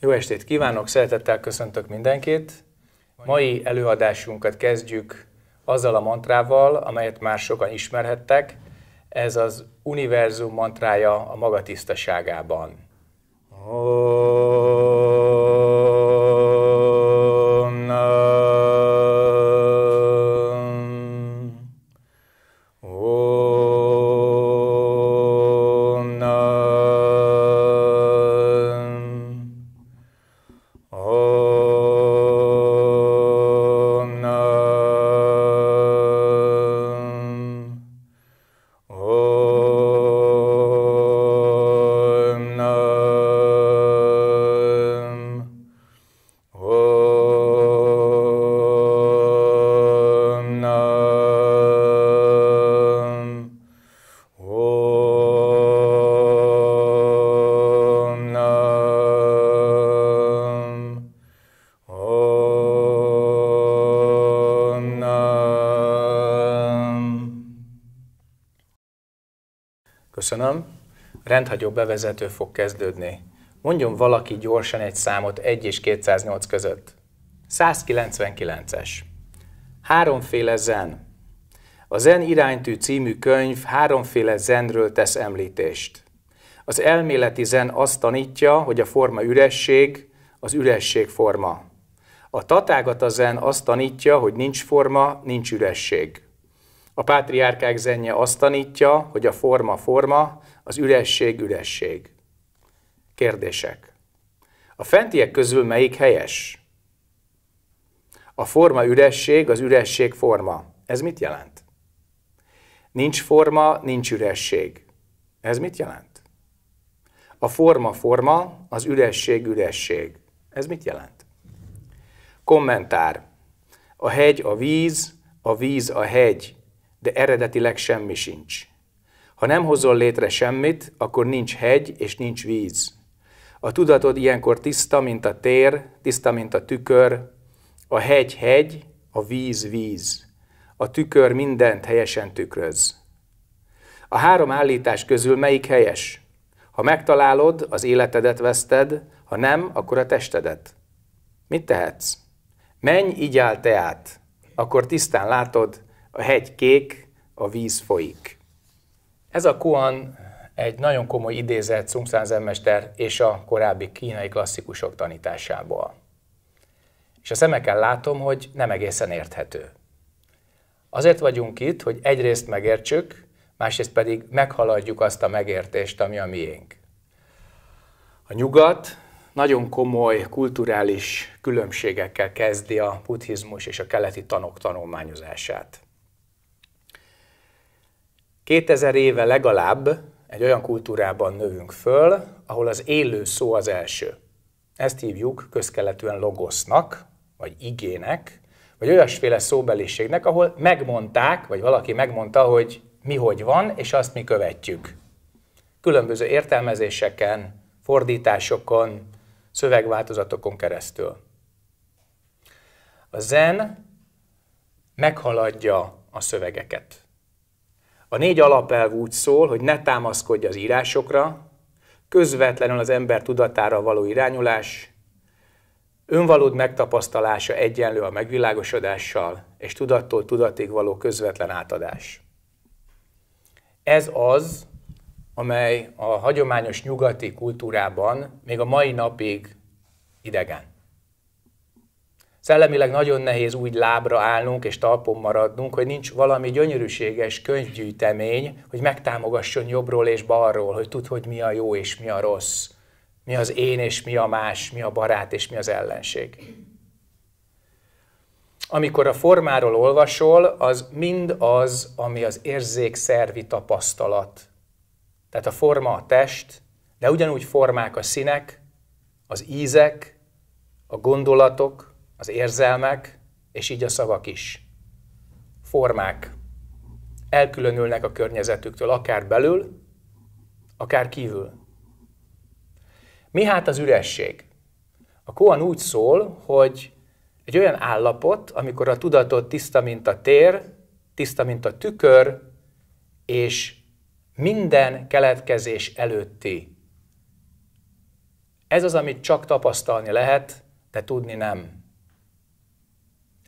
Jó estét kívánok, szeretettel köszöntök mindenkit. Mai előadásunkat kezdjük azzal a mantrával, amelyet már sokan ismerhettek. Ez az univerzum mantrája a maga tisztaságában. Oh. rendhagyó bevezető fog kezdődni. Mondjon valaki gyorsan egy számot 1 és 208 között. 199-es. Háromféle zen. A Zen iránytű című könyv háromféle zenről tesz említést. Az elméleti zen azt tanítja, hogy a forma üresség, az üresség forma. A tatágata zen azt tanítja, hogy nincs forma, nincs üresség. A pátriárkák zenje azt tanítja, hogy a forma forma, az üresség, üresség. Kérdések. A fentiek közül melyik helyes? A forma üresség, az üresség forma. Ez mit jelent? Nincs forma, nincs üresség. Ez mit jelent? A forma forma, az üresség üresség. Ez mit jelent? Kommentár. A hegy a víz, a víz a hegy, de eredetileg semmi sincs. Ha nem hozol létre semmit, akkor nincs hegy és nincs víz. A tudatod ilyenkor tiszta, mint a tér, tiszta, mint a tükör, a hegy hegy, a víz víz. A tükör mindent helyesen tükröz. A három állítás közül melyik helyes? Ha megtalálod, az életedet veszted, ha nem, akkor a testedet. Mit tehetsz? Menj, igyál át, akkor tisztán látod, a hegy kék, a víz folyik. Ez a Kuan egy nagyon komoly idézet Sung zenmester és a korábbi kínai klasszikusok tanításából. És a szemekkel látom, hogy nem egészen érthető. Azért vagyunk itt, hogy egyrészt megértsük, másrészt pedig meghaladjuk azt a megértést, ami a miénk. A nyugat nagyon komoly kulturális különbségekkel kezdi a buddhizmus és a keleti tanok tanulmányozását. 2000 éve legalább egy olyan kultúrában növünk föl, ahol az élő szó az első. Ezt hívjuk közkeletűen logosznak, vagy igének, vagy olyasféle szóbeliségnek, ahol megmondták, vagy valaki megmondta, hogy mi hogy van, és azt mi követjük. Különböző értelmezéseken, fordításokon, szövegváltozatokon keresztül. A zen meghaladja a szövegeket. A négy alapelv úgy szól, hogy ne támaszkodj az írásokra, közvetlenül az ember tudatára való irányulás, önvalód megtapasztalása egyenlő a megvilágosodással, és tudattól tudatig való közvetlen átadás. Ez az, amely a hagyományos nyugati kultúrában még a mai napig idegen. Szellemileg nagyon nehéz úgy lábra állnunk és talpon maradnunk, hogy nincs valami gyönyörűséges könyvgyűjtemény, hogy megtámogasson jobbról és balról, hogy tud, hogy mi a jó és mi a rossz, mi az én és mi a más, mi a barát és mi az ellenség. Amikor a formáról olvasol, az mind az, ami az érzékszervi tapasztalat. Tehát a forma a test, de ugyanúgy formák a színek, az ízek, a gondolatok, az érzelmek, és így a szavak is. Formák elkülönülnek a környezetüktől, akár belül, akár kívül. Mi hát az üresség? A koan úgy szól, hogy egy olyan állapot, amikor a tudatot tiszta, mint a tér, tiszta, mint a tükör, és minden keletkezés előtti. Ez az, amit csak tapasztalni lehet, de tudni nem.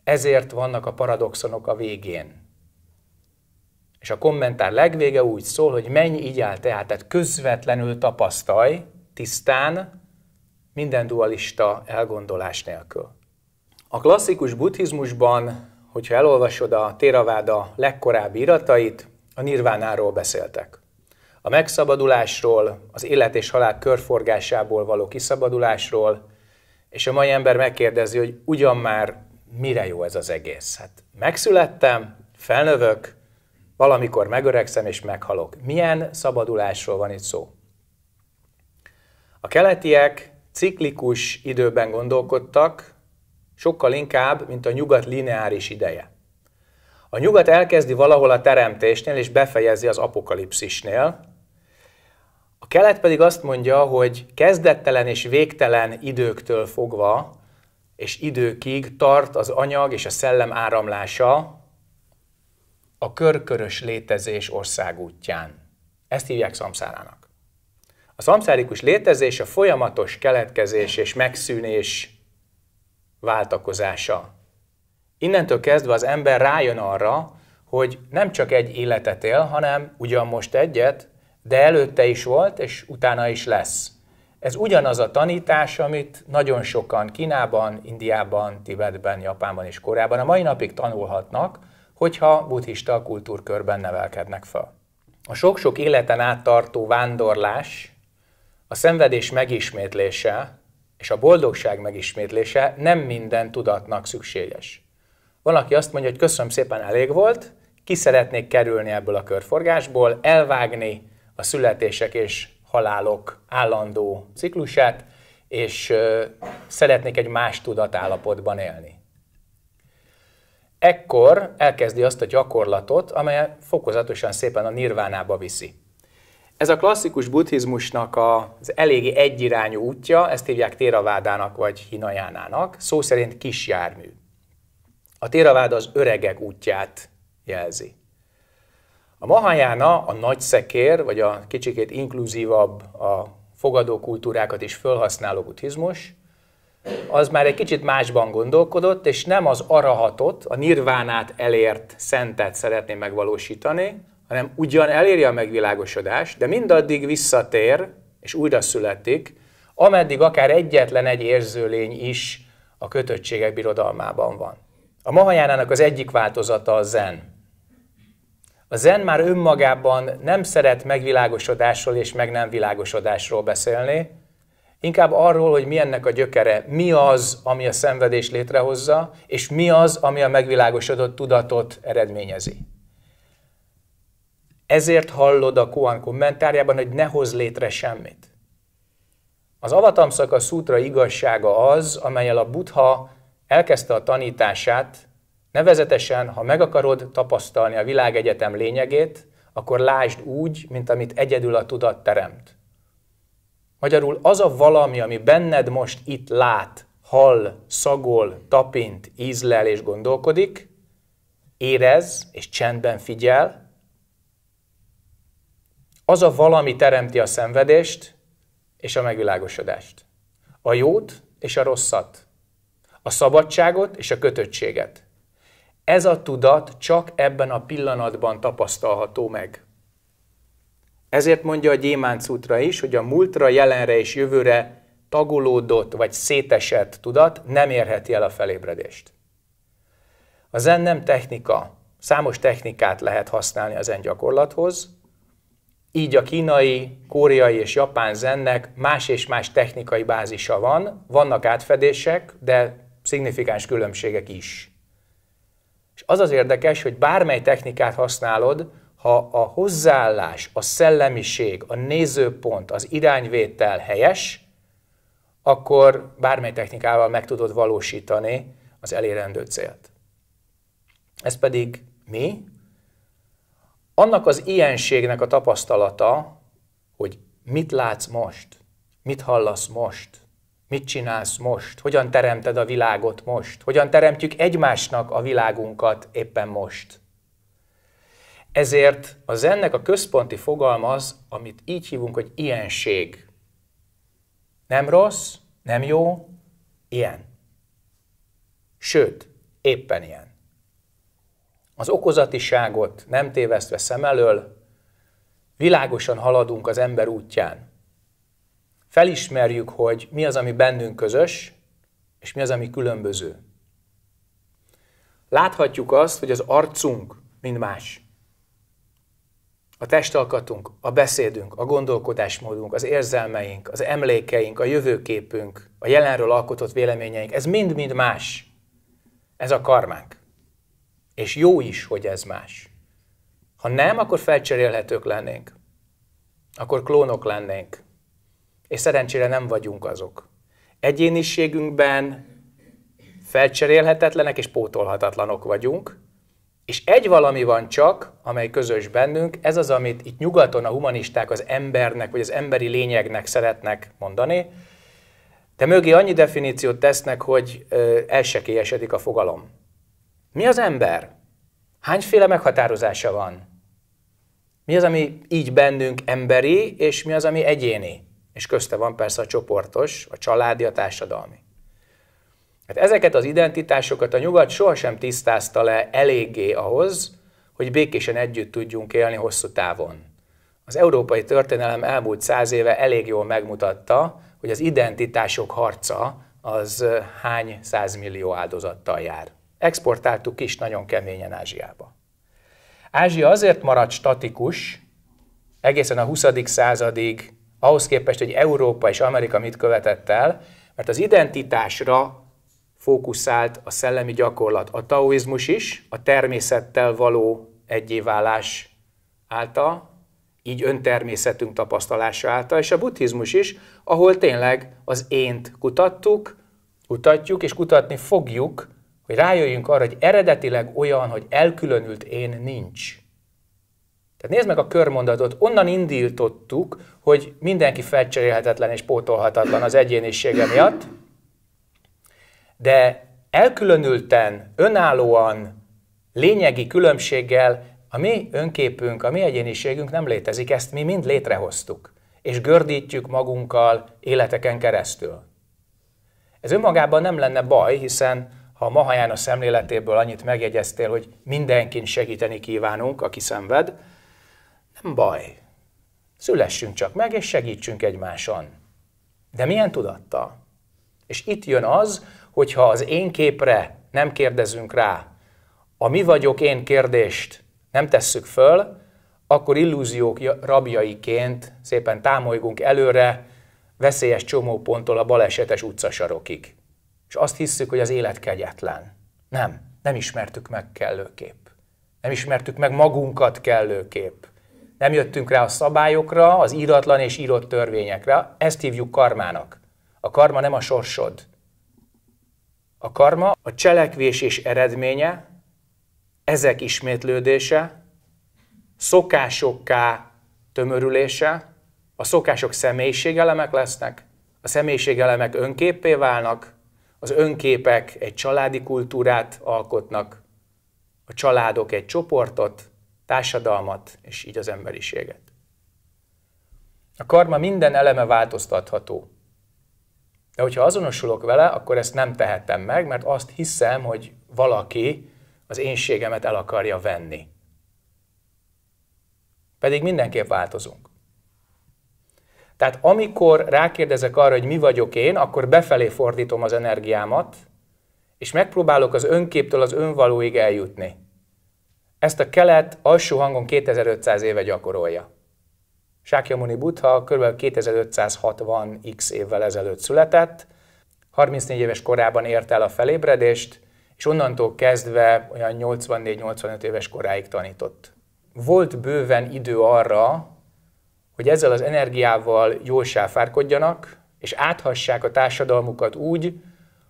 Ezért vannak a paradoxonok a végén. És a kommentár legvége úgy szól, hogy menj így áll tehát, tehát közvetlenül tapasztalj, tisztán, minden dualista elgondolás nélkül. A klasszikus buddhizmusban, hogyha elolvasod a Téraváda legkorábbi iratait, a nirvánáról beszéltek. A megszabadulásról, az élet és halál körforgásából való kiszabadulásról, és a mai ember megkérdezi, hogy ugyan már mire jó ez az egész? Hát megszülettem, felnövök, valamikor megöregszem és meghalok. Milyen szabadulásról van itt szó? A keletiek ciklikus időben gondolkodtak, sokkal inkább, mint a nyugat lineáris ideje. A nyugat elkezdi valahol a teremtésnél, és befejezi az apokalipszisnél. A kelet pedig azt mondja, hogy kezdettelen és végtelen időktől fogva és időkig tart az anyag és a szellem áramlása a körkörös létezés országútján. Ezt hívják szamszárának. A szamszárikus létezés a folyamatos keletkezés és megszűnés váltakozása. Innentől kezdve az ember rájön arra, hogy nem csak egy életet él, hanem ugyan most egyet, de előtte is volt, és utána is lesz. Ez ugyanaz a tanítás, amit nagyon sokan Kínában, Indiában, Tibetben, Japánban és Koreában a mai napig tanulhatnak, hogyha buddhista kultúrkörben nevelkednek fel. A sok-sok életen át tartó vándorlás, a szenvedés megismétlése és a boldogság megismétlése nem minden tudatnak szükséges. Valaki azt mondja, hogy köszönöm szépen, elég volt, ki szeretnék kerülni ebből a körforgásból, elvágni a születések és halálok állandó ciklusát, és szeretnék egy más tudatállapotban élni. Ekkor elkezdi azt a gyakorlatot, amely fokozatosan szépen a nirvánába viszi. Ez a klasszikus buddhizmusnak az eléggé egyirányú útja, ezt hívják téravádának vagy hinajánának, szó szerint kisjármű. A téraváda az öregek útját jelzi. A mahajána, a nagy szekér, vagy a kicsikét inkluzívabb, a fogadókultúrákat is felhasználó buddhizmus, az már egy kicsit másban gondolkodott, és nem az arahatot, a nirvánát elért szentet szeretné megvalósítani, hanem ugyan eléri a megvilágosodást, de mindaddig visszatér, és újra születik, ameddig akár egyetlen egy érzőlény is a kötöttségek birodalmában van. A Mahajánának az egyik változata a zen. A zen már önmagában nem szeret megvilágosodásról és meg nem világosodásról beszélni, inkább arról, hogy mi ennek a gyökere, mi az, ami a szenvedés létrehozza, és mi az, ami a megvilágosodott tudatot eredményezi. Ezért hallod a Koan kommentárjában, hogy ne hoz létre semmit. Az Avatamszaka szútra igazsága az, amelyel a Buddha elkezdte a tanítását, Nevezetesen, ha meg akarod tapasztalni a világegyetem lényegét, akkor lásd úgy, mint amit egyedül a tudat teremt. Magyarul az a valami, ami benned most itt lát, hall, szagol, tapint, ízlel és gondolkodik, érez és csendben figyel, az a valami teremti a szenvedést és a megvilágosodást. A jót és a rosszat. A szabadságot és a kötöttséget. Ez a tudat csak ebben a pillanatban tapasztalható meg. Ezért mondja a Gyémánc útra is, hogy a múltra, jelenre és jövőre tagolódott vagy szétesett tudat nem érheti el a felébredést. A zen nem technika, számos technikát lehet használni a zen gyakorlathoz, így a kínai, koreai és japán zennek más és más technikai bázisa van, vannak átfedések, de szignifikáns különbségek is. És az az érdekes, hogy bármely technikát használod, ha a hozzáállás, a szellemiség, a nézőpont, az irányvétel helyes, akkor bármely technikával meg tudod valósítani az elérendő célt. Ez pedig mi? Annak az ilyenségnek a tapasztalata, hogy mit látsz most, mit hallasz most, Mit csinálsz most? Hogyan teremted a világot most? Hogyan teremtjük egymásnak a világunkat éppen most? Ezért az ennek a központi fogalma az, amit így hívunk, hogy ilyenség. Nem rossz, nem jó, ilyen. Sőt, éppen ilyen. Az okozatiságot nem tévesztve szem elől, világosan haladunk az ember útján felismerjük, hogy mi az, ami bennünk közös, és mi az, ami különböző. Láthatjuk azt, hogy az arcunk mind más. A testalkatunk, a beszédünk, a gondolkodásmódunk, az érzelmeink, az emlékeink, a jövőképünk, a jelenről alkotott véleményeink, ez mind-mind más. Ez a karmánk. És jó is, hogy ez más. Ha nem, akkor felcserélhetők lennénk. Akkor klónok lennénk. És szerencsére nem vagyunk azok. Egyéniségünkben felcserélhetetlenek és pótolhatatlanok vagyunk, és egy valami van csak, amely közös bennünk, ez az, amit itt nyugaton a humanisták az embernek, vagy az emberi lényegnek szeretnek mondani, de mögé annyi definíciót tesznek, hogy elsekélyesedik a fogalom. Mi az ember? Hányféle meghatározása van? Mi az, ami így bennünk emberi, és mi az, ami egyéni? és közte van persze a csoportos, a családi, a társadalmi. Hát ezeket az identitásokat a nyugat sohasem tisztázta le eléggé ahhoz, hogy békésen együtt tudjunk élni hosszú távon. Az európai történelem elmúlt száz éve elég jól megmutatta, hogy az identitások harca az hány százmillió áldozattal jár. Exportáltuk is nagyon keményen Ázsiába. Ázsia azért maradt statikus egészen a 20. századig, ahhoz képest, hogy Európa és Amerika mit követett el, mert az identitásra fókuszált a szellemi gyakorlat. A taoizmus is a természettel való egyéválás által, így öntermészetünk tapasztalása által, és a buddhizmus is, ahol tényleg az ént kutattuk, kutatjuk és kutatni fogjuk, hogy rájöjjünk arra, hogy eredetileg olyan, hogy elkülönült én nincs. Tehát nézd meg a körmondatot, onnan indítottuk, hogy mindenki felcserélhetetlen és pótolhatatlan az egyénisége miatt, de elkülönülten, önállóan, lényegi különbséggel a mi önképünk, a mi egyéniségünk nem létezik, ezt mi mind létrehoztuk, és gördítjük magunkkal életeken keresztül. Ez önmagában nem lenne baj, hiszen ha a Mahaján a szemléletéből annyit megjegyeztél, hogy mindenkin segíteni kívánunk, aki szenved, nem baj. Szülessünk csak meg, és segítsünk egymáson. De milyen tudatta? És itt jön az, hogyha az én képre nem kérdezünk rá, a mi vagyok én kérdést nem tesszük föl, akkor illúziók rabjaiként szépen támolygunk előre, veszélyes csomóponttól a balesetes utcasarokig. És azt hisszük, hogy az élet kegyetlen. Nem, nem ismertük meg kellőképp. Nem ismertük meg magunkat kellőképp. Nem jöttünk rá a szabályokra, az íratlan és írott törvényekre. Ezt hívjuk karmának. A karma nem a sorsod. A karma a cselekvés és eredménye, ezek ismétlődése, szokásokká tömörülése, a szokások személyiségelemek lesznek, a személyiségelemek önképpé válnak, az önképek egy családi kultúrát alkotnak, a családok egy csoportot, társadalmat és így az emberiséget. A karma minden eleme változtatható. De hogyha azonosulok vele, akkor ezt nem tehetem meg, mert azt hiszem, hogy valaki az énségemet el akarja venni. Pedig mindenképp változunk. Tehát amikor rákérdezek arra, hogy mi vagyok én, akkor befelé fordítom az energiámat, és megpróbálok az önképtől az önvalóig eljutni. Ezt a kelet alsó hangon 2500 éve gyakorolja. Sákyamuni Buddha kb. 2560x évvel ezelőtt született, 34 éves korában ért el a felébredést, és onnantól kezdve olyan 84-85 éves koráig tanított. Volt bőven idő arra, hogy ezzel az energiával jól sáfárkodjanak, és áthassák a társadalmukat úgy,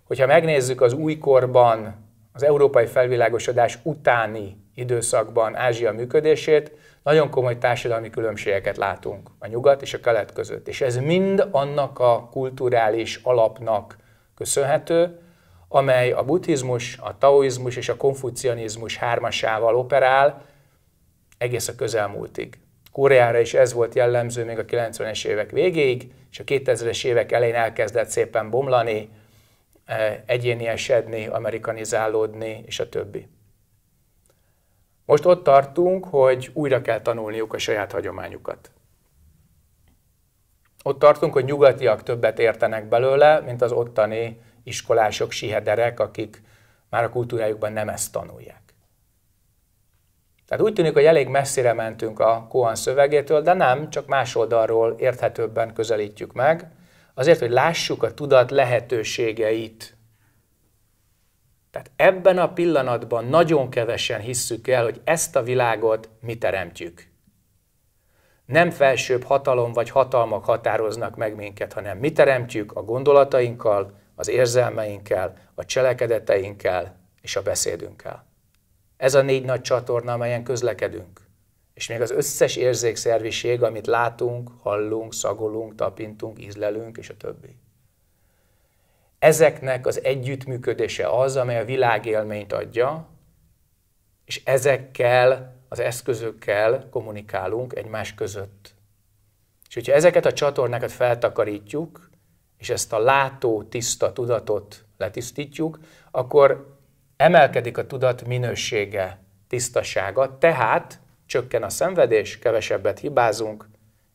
hogyha megnézzük az újkorban, az európai felvilágosodás utáni időszakban Ázsia működését, nagyon komoly társadalmi különbségeket látunk a nyugat és a kelet között. És ez mind annak a kulturális alapnak köszönhető, amely a buddhizmus, a taoizmus és a konfucianizmus hármasával operál egész a közelmúltig. Koreára is ez volt jellemző még a 90-es évek végéig, és a 2000-es évek elején elkezdett szépen bomlani, eh, egyéni esedni, amerikanizálódni, és a többi. Most ott tartunk, hogy újra kell tanulniuk a saját hagyományukat. Ott tartunk, hogy nyugatiak többet értenek belőle, mint az ottani iskolások, sihederek, akik már a kultúrájukban nem ezt tanulják. Tehát úgy tűnik, hogy elég messzire mentünk a Kohan szövegétől, de nem, csak más oldalról érthetőbben közelítjük meg, azért, hogy lássuk a tudat lehetőségeit tehát ebben a pillanatban nagyon kevesen hisszük el, hogy ezt a világot mi teremtjük. Nem felsőbb hatalom vagy hatalmak határoznak meg minket, hanem mi teremtjük a gondolatainkkal, az érzelmeinkkel, a cselekedeteinkkel és a beszédünkkel. Ez a négy nagy csatorna, amelyen közlekedünk. És még az összes érzékszerviség, amit látunk, hallunk, szagolunk, tapintunk, ízlelünk, és a többi. Ezeknek az együttműködése az, amely a világélményt adja, és ezekkel az eszközökkel kommunikálunk egymás között. És hogyha ezeket a csatornákat feltakarítjuk, és ezt a látó, tiszta tudatot letisztítjuk, akkor emelkedik a tudat minősége, tisztasága, tehát csökken a szenvedés, kevesebbet hibázunk,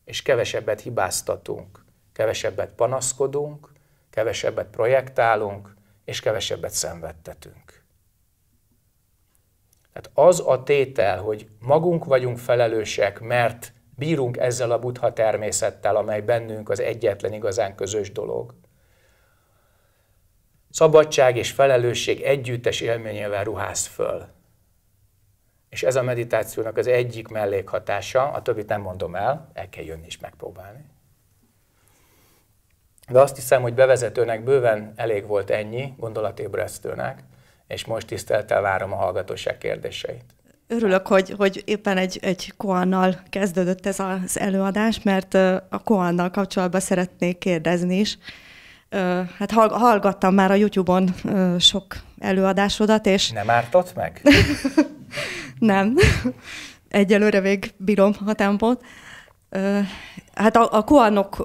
és kevesebbet hibáztatunk, kevesebbet panaszkodunk, kevesebbet projektálunk, és kevesebbet szenvedtetünk. Tehát az a tétel, hogy magunk vagyunk felelősek, mert bírunk ezzel a buddha természettel, amely bennünk az egyetlen igazán közös dolog. Szabadság és felelősség együttes élményével ruház föl. És ez a meditációnak az egyik mellékhatása, a többit nem mondom el, el kell jönni és megpróbálni. De azt hiszem, hogy bevezetőnek bőven elég volt ennyi gondolatébresztőnek, és most tiszteltel várom a hallgatóság kérdéseit. Örülök, hogy, hogy éppen egy, egy koannal kezdődött ez az előadás, mert a koannal kapcsolatban szeretnék kérdezni is. Hát hallgattam már a YouTube-on sok előadásodat, és... Nem ártott meg? Nem. Egyelőre még bírom a tempót. Hát a, a koanok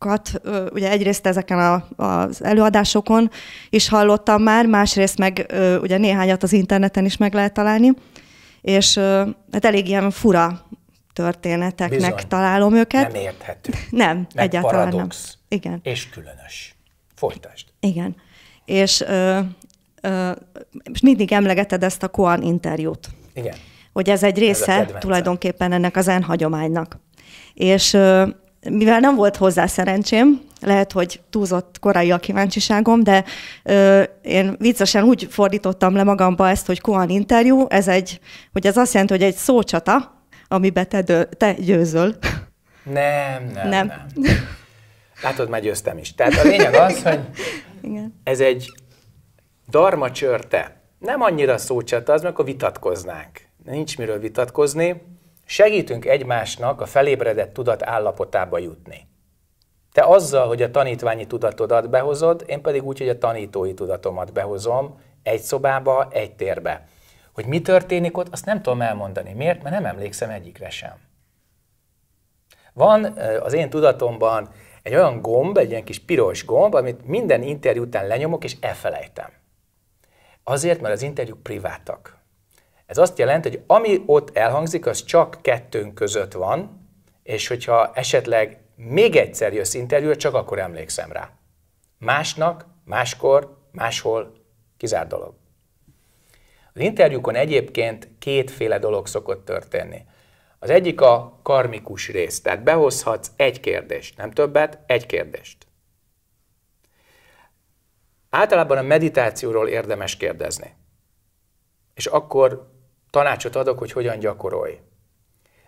kat, ugye egyrészt ezeken a, az előadásokon is hallottam már, másrészt meg ugye néhányat az interneten is meg lehet találni, és hát elég ilyen fura történeteknek Bizony. találom őket. Nem érthető. Nem, meg egyáltalán paradox. nem. Igen. És különös. Folytást. Igen. És ö, ö, mindig emlegeted ezt a Koan interjút. Igen. Hogy ez egy része ez tulajdonképpen ennek az en hagyománynak. És ö, mivel nem volt hozzá szerencsém, lehet, hogy túlzott korai a kíváncsiságom, de ö, én viccesen úgy fordítottam le magamba ezt, hogy Kohan interjú, ez egy, hogy ez azt jelenti, hogy egy szócsata, amiben te, dö, te győzöl. Nem, nem, nem. nem. Látod, már győztem is. Tehát a lényeg az, hogy Igen. ez egy darma csörte. Nem annyira szócsata, az, mert akkor vitatkoznánk. Nincs miről vitatkozni segítünk egymásnak a felébredett tudat állapotába jutni. Te azzal, hogy a tanítványi tudatodat behozod, én pedig úgy, hogy a tanítói tudatomat behozom egy szobába, egy térbe. Hogy mi történik ott, azt nem tudom elmondani. Miért? Mert nem emlékszem egyikre sem. Van az én tudatomban egy olyan gomb, egy ilyen kis piros gomb, amit minden interjú után lenyomok, és elfelejtem. Azért, mert az interjúk privátak. Ez azt jelenti, hogy ami ott elhangzik, az csak kettőnk között van, és hogyha esetleg még egyszer jössz interjúra, csak akkor emlékszem rá. Másnak, máskor, máshol kizár dolog. Az interjúkon egyébként kétféle dolog szokott történni. Az egyik a karmikus rész, tehát behozhatsz egy kérdést, nem többet, egy kérdést. Általában a meditációról érdemes kérdezni. És akkor tanácsot adok, hogy hogyan gyakorolj.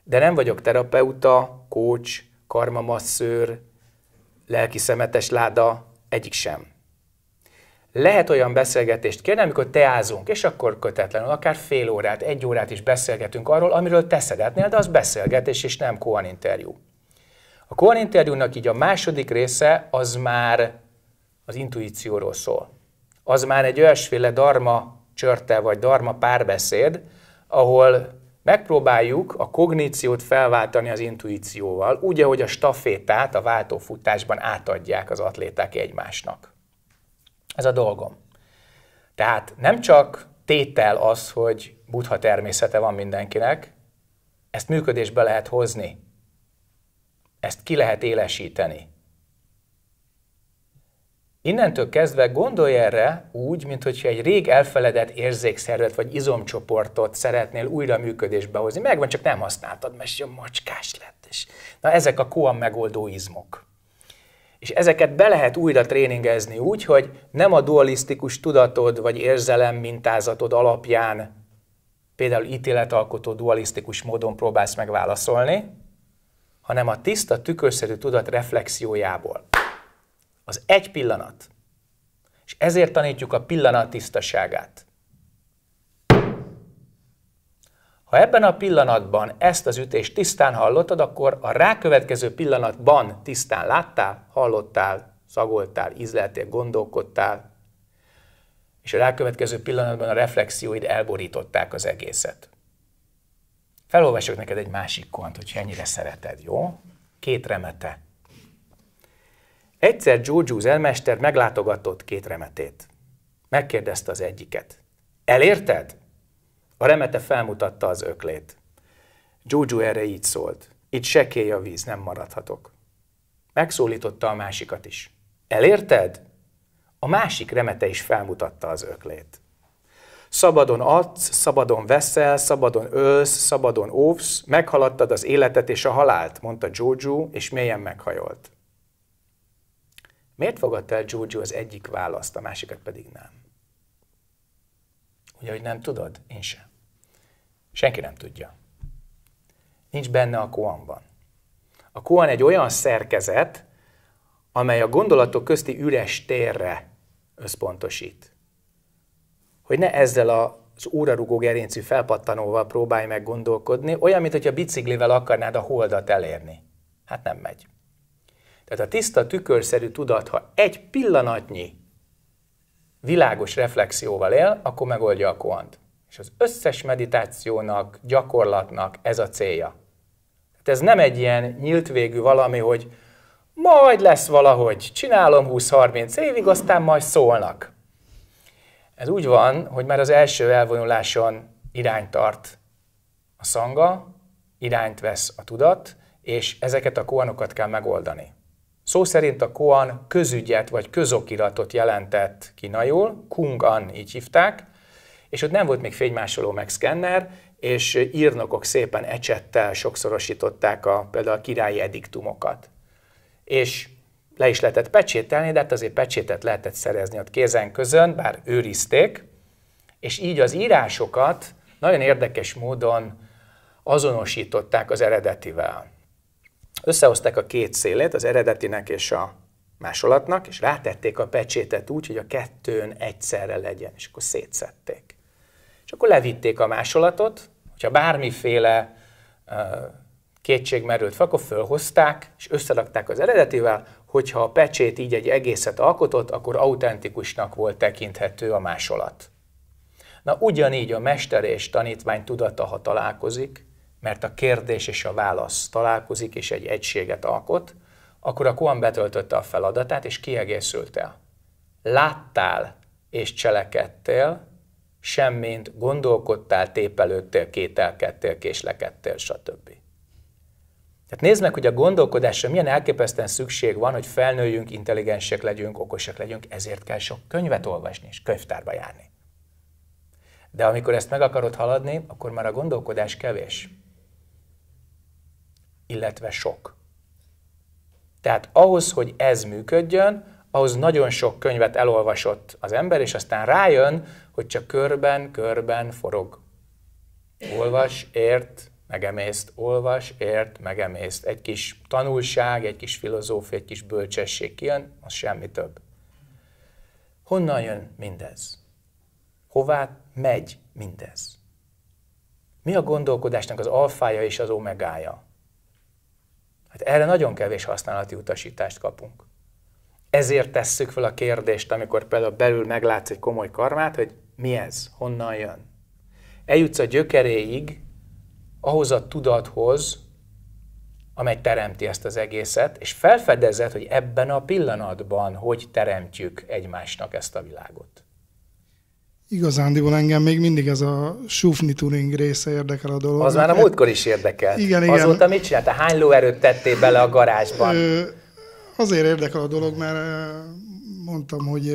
De nem vagyok terapeuta, kócs, karmamasszőr, lelki szemetes láda, egyik sem. Lehet olyan beszélgetést kérni, amikor teázunk, és akkor kötetlenül, akár fél órát, egy órát is beszélgetünk arról, amiről te szeretnél, de az beszélgetés, és nem koan interjú. A koan interjúnak így a második része az már az intuícióról szól. Az már egy olyasféle darma csörte, vagy darma párbeszéd, ahol megpróbáljuk a kogníciót felváltani az intuícióval, úgy, ahogy a stafétát a váltófutásban átadják az atléták egymásnak. Ez a dolgom. Tehát nem csak tétel az, hogy buddha természete van mindenkinek, ezt működésbe lehet hozni, ezt ki lehet élesíteni. Innentől kezdve gondolj erre úgy, mintha egy rég elfeledett érzékszervet vagy izomcsoportot szeretnél újra működésbe hozni. Megvan, csak nem használtad, mert jó macskás lett. És na ezek a koan megoldó izmok. És ezeket be lehet újra tréningezni úgy, hogy nem a dualisztikus tudatod vagy érzelem mintázatod alapján például ítéletalkotó dualisztikus módon próbálsz megválaszolni, hanem a tiszta tükörszerű tudat reflexiójából az egy pillanat. És ezért tanítjuk a pillanat tisztaságát. Ha ebben a pillanatban ezt az ütést tisztán hallottad, akkor a rákövetkező pillanatban tisztán láttál, hallottál, szagoltál, ízleltél, gondolkodtál, és a rákövetkező pillanatban a reflexióid elborították az egészet. Felolvasok neked egy másik kont, hogy ennyire szereted, jó? Két remete. Egyszer Giorgio elmester meglátogatott két remetét. Megkérdezte az egyiket. Elérted? A remete felmutatta az öklét. Giorgio erre így szólt. Itt sekély a víz, nem maradhatok. Megszólította a másikat is. Elérted? A másik remete is felmutatta az öklét. Szabadon adsz, szabadon veszel, szabadon ölsz, szabadon óvsz, meghaladtad az életet és a halált, mondta Giorgio, és mélyen meghajolt. Miért fogadta el Giorgio az egyik választ, a másikat pedig nem? Ugye, hogy nem tudod? Én sem. Senki nem tudja. Nincs benne a koanban. A koan egy olyan szerkezet, amely a gondolatok közti üres térre összpontosít. Hogy ne ezzel az órarugó gerincű felpattanóval próbálj meg gondolkodni, olyan, mintha biciklivel akarnád a holdat elérni. Hát nem megy. Tehát a tiszta tükörszerű tudat, ha egy pillanatnyi világos reflexióval él, akkor megoldja a koant. És az összes meditációnak, gyakorlatnak ez a célja. Tehát ez nem egy ilyen nyílt végű valami, hogy majd lesz valahogy, csinálom 20-30 évig, aztán majd szólnak. Ez úgy van, hogy már az első elvonuláson irányt tart a szanga, irányt vesz a tudat, és ezeket a koanokat kell megoldani. Szó szerint a koan közügyet vagy közokiratot jelentett kínaiul, kungan így hívták, és ott nem volt még fénymásoló meg szkenner, és írnokok szépen ecsettel sokszorosították a, például a királyi ediktumokat. És le is lehetett pecsételni, de hát azért pecsétet lehetett szerezni ott kézen közön, bár őrizték, és így az írásokat nagyon érdekes módon azonosították az eredetivel összehozták a két szélét, az eredetinek és a másolatnak, és rátették a pecsétet úgy, hogy a kettőn egyszerre legyen, és akkor szétszették. És akkor levitték a másolatot, hogyha bármiféle uh, kétség merült fel, akkor fölhozták, és összerakták az eredetivel, hogyha a pecsét így egy egészet alkotott, akkor autentikusnak volt tekinthető a másolat. Na ugyanígy a mester és tanítvány tudata, ha találkozik, mert a kérdés és a válasz találkozik és egy egységet alkot, akkor a Kuan betöltötte a feladatát és kiegészült el. Láttál és cselekedtél, semmint gondolkodtál, tépelődtél, kételkedtél, késlekedtél, stb. Tehát nézd meg, hogy a gondolkodásra milyen elképesztően szükség van, hogy felnőjünk, intelligensek legyünk, okosak legyünk, ezért kell sok könyvet olvasni és könyvtárba járni. De amikor ezt meg akarod haladni, akkor már a gondolkodás kevés illetve sok. Tehát ahhoz, hogy ez működjön, ahhoz nagyon sok könyvet elolvasott az ember, és aztán rájön, hogy csak körben-körben forog. Olvas, ért, megemészt, olvas, ért, megemészt. Egy kis tanulság, egy kis filozófia, egy kis bölcsesség kijön, az semmi több. Honnan jön mindez? Hová megy mindez? Mi a gondolkodásnak az alfája és az omegája? Hát erre nagyon kevés használati utasítást kapunk. Ezért tesszük fel a kérdést, amikor például belül meglátsz egy komoly karmát, hogy mi ez, honnan jön. Eljutsz a gyökeréig, ahhoz a tudathoz, amely teremti ezt az egészet, és felfedezed, hogy ebben a pillanatban hogy teremtjük egymásnak ezt a világot igazándiból engem még mindig ez a sufni tuning része érdekel a dolog. Az már a múltkor is érdekel. Igen, igen. Azóta mit csinálta? Hány lóerőt tettél bele a garázsban? Ö, azért érdekel a dolog, mert mondtam, hogy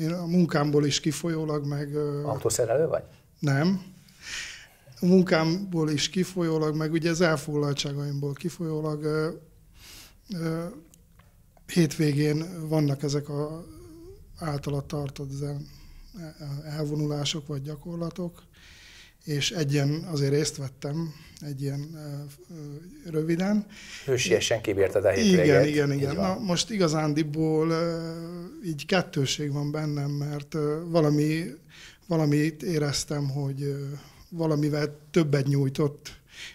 én a munkámból is kifolyólag, meg... Autószerelő vagy? Nem. A munkámból is kifolyólag, meg ugye az elfoglaltságaimból kifolyólag ö, ö, hétvégén vannak ezek a általa tartott zen elvonulások vagy gyakorlatok, és egyen azért részt vettem, egy ilyen röviden. Hősiesen kibírtad a hétvégét. Igen, igen, igen. Na, most igazándiból így kettőség van bennem, mert valami, valamit éreztem, hogy valamivel többet nyújtott,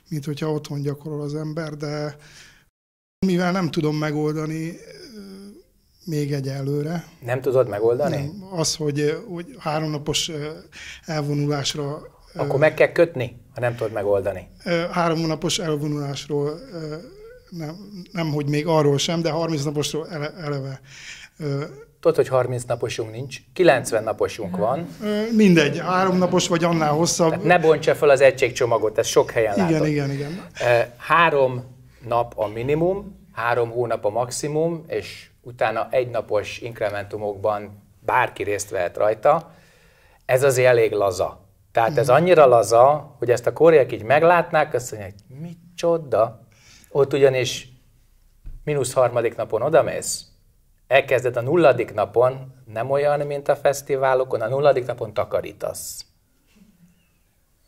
mint hogyha otthon gyakorol az ember, de mivel nem tudom megoldani, még egy előre. Nem tudod megoldani? Nem. Az, hogy, hogy háromnapos elvonulásra... Akkor meg kell kötni, ha nem tudod megoldani. Háromnapos elvonulásról nem, nem, hogy még arról sem, de 30 naposról ele, eleve. Tudod, hogy 30 naposunk nincs, 90 naposunk van. Mindegy, három napos vagy annál hosszabb. Tehát ne bontsa fel az egységcsomagot, ez sok helyen látod. Igen, igen, igen. Három nap a minimum, három hónap a maximum, és utána egynapos inkrementumokban bárki részt vehet rajta, ez azért elég laza. Tehát ez mhm. annyira laza, hogy ezt a koreaiak így meglátnák, azt mondják, mit csoda, ott ugyanis mínusz harmadik napon odamész, elkezded a nulladik napon, nem olyan, mint a fesztiválokon, a nulladik napon takarítasz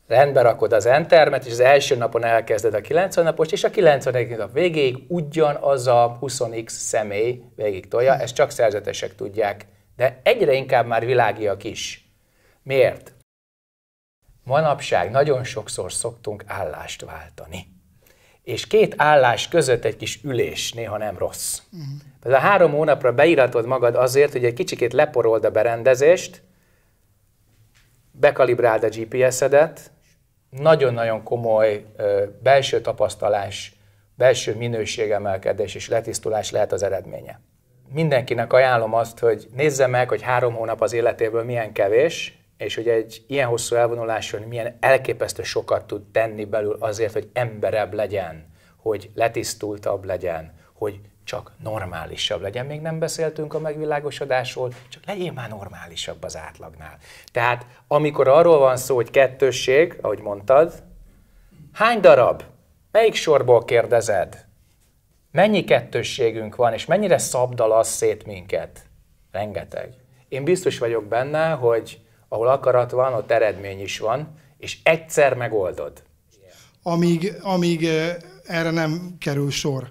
rendbe rakod az entermet, és az első napon elkezded a 90 napost, és a 90 nap végéig ugyanaz a 20x személy végig tolja, ezt csak szerzetesek tudják, de egyre inkább már világiak is. Miért? Manapság nagyon sokszor szoktunk állást váltani. És két állás között egy kis ülés néha nem rossz. Uh-huh. a három hónapra beiratod magad azért, hogy egy kicsikét leporold a berendezést, bekalibráld a GPS-edet, nagyon-nagyon komoly belső tapasztalás, belső minőségemelkedés és letisztulás lehet az eredménye. Mindenkinek ajánlom azt, hogy nézze meg, hogy három hónap az életéből milyen kevés, és hogy egy ilyen hosszú elvonuláson milyen elképesztő sokat tud tenni belül azért, hogy emberebb legyen, hogy letisztultabb legyen, hogy csak normálisabb legyen. Még nem beszéltünk a megvilágosodásról, csak legyél már normálisabb az átlagnál. Tehát amikor arról van szó, hogy kettősség, ahogy mondtad, hány darab? Melyik sorból kérdezed? Mennyi kettősségünk van, és mennyire az szét minket? Rengeteg. Én biztos vagyok benne, hogy ahol akarat van, ott eredmény is van, és egyszer megoldod. Amíg, amíg eh, erre nem kerül sor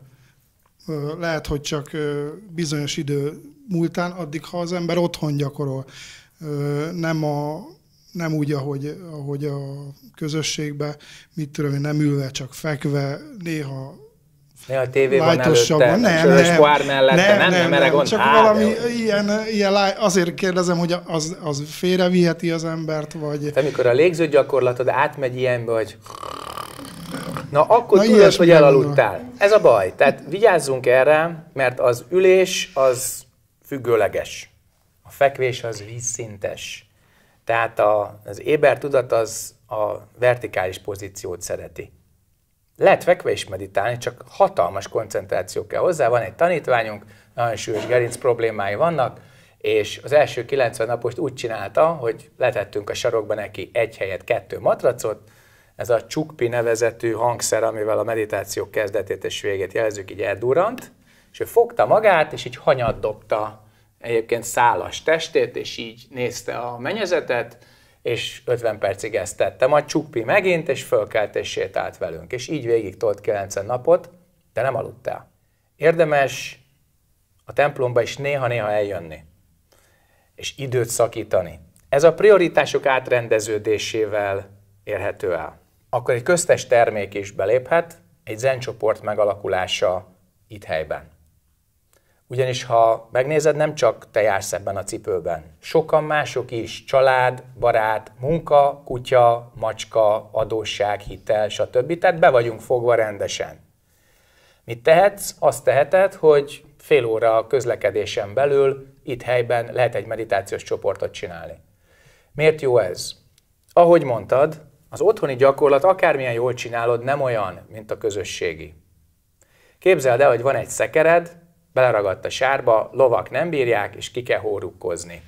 lehet, hogy csak bizonyos idő múltán, addig, ha az ember otthon gyakorol, nem, a, nem úgy, ahogy, ahogy a közösségbe, mit tudom én, nem ülve, csak fekve, néha néha a tévében Lájtosabban. előtte, nem, sörös nem, pohár mellette, nem, nem, nem, nem, nem csak áll, valami jó. ilyen, ilyen láj, azért kérdezem, hogy az, az félreviheti az embert, vagy... Te hát amikor a légzőgyakorlatod átmegy ilyenbe, hogy Na akkor Na, tudod, hogy elaludtál. Mondom. Ez a baj. Tehát vigyázzunk erre, mert az ülés az függőleges. A fekvés az vízszintes. Tehát a, az éber tudat az a vertikális pozíciót szereti. Lehet fekve is meditálni, csak hatalmas koncentráció kell hozzá. Van egy tanítványunk, nagyon súlyos gerinc problémái vannak, és az első 90 napost úgy csinálta, hogy letettünk a sarokba neki egy helyet kettő matracot, ez a csukpi nevezetű hangszer, amivel a meditáció kezdetét és végét jelzük, így eldurant, és ő fogta magát, és így hanyat dobta egyébként szálas testét, és így nézte a menyezetet, és 50 percig ezt tette. Majd csukpi megint, és fölkelt, és sétált velünk. És így végig tolt 90 napot, de nem aludt el. Érdemes a templomba is néha-néha eljönni, és időt szakítani. Ez a prioritások átrendeződésével érhető el akkor egy köztes termék is beléphet egy zencsoport megalakulása itt helyben. Ugyanis ha megnézed, nem csak te jársz ebben a cipőben. Sokan mások is, család, barát, munka, kutya, macska, adósság, hitel, stb. Tehát be vagyunk fogva rendesen. Mit tehetsz? Azt teheted, hogy fél óra a közlekedésen belül itt helyben lehet egy meditációs csoportot csinálni. Miért jó ez? Ahogy mondtad, az otthoni gyakorlat akármilyen jól csinálod, nem olyan, mint a közösségi. Képzeld el, hogy van egy szekered, beleragadt a sárba, lovak nem bírják, és ki kell hórukkozni.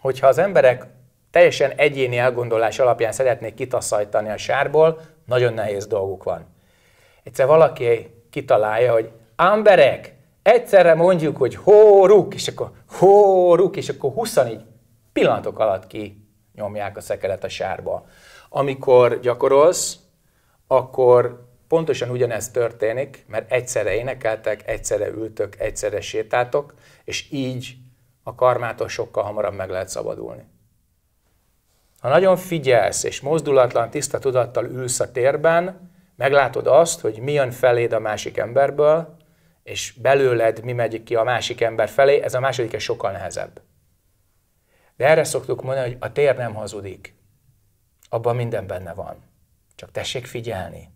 Hogyha az emberek teljesen egyéni elgondolás alapján szeretnék kitaszajtani a sárból, nagyon nehéz dolguk van. Egyszer valaki kitalálja, hogy emberek, egyszerre mondjuk, hogy hóruk, és akkor hóruk, és akkor 20 pillanatok alatt ki nyomják a szekeret a sárba. Amikor gyakorolsz, akkor pontosan ugyanez történik, mert egyszerre énekeltek, egyszerre ültök, egyszerre sétáltok, és így a karmától sokkal hamarabb meg lehet szabadulni. Ha nagyon figyelsz, és mozdulatlan, tiszta tudattal ülsz a térben, meglátod azt, hogy mi jön feléd a másik emberből, és belőled mi megy ki a másik ember felé, ez a második sokkal nehezebb. De erre szoktuk mondani, hogy a tér nem hazudik. Abban minden benne van. Csak tessék figyelni.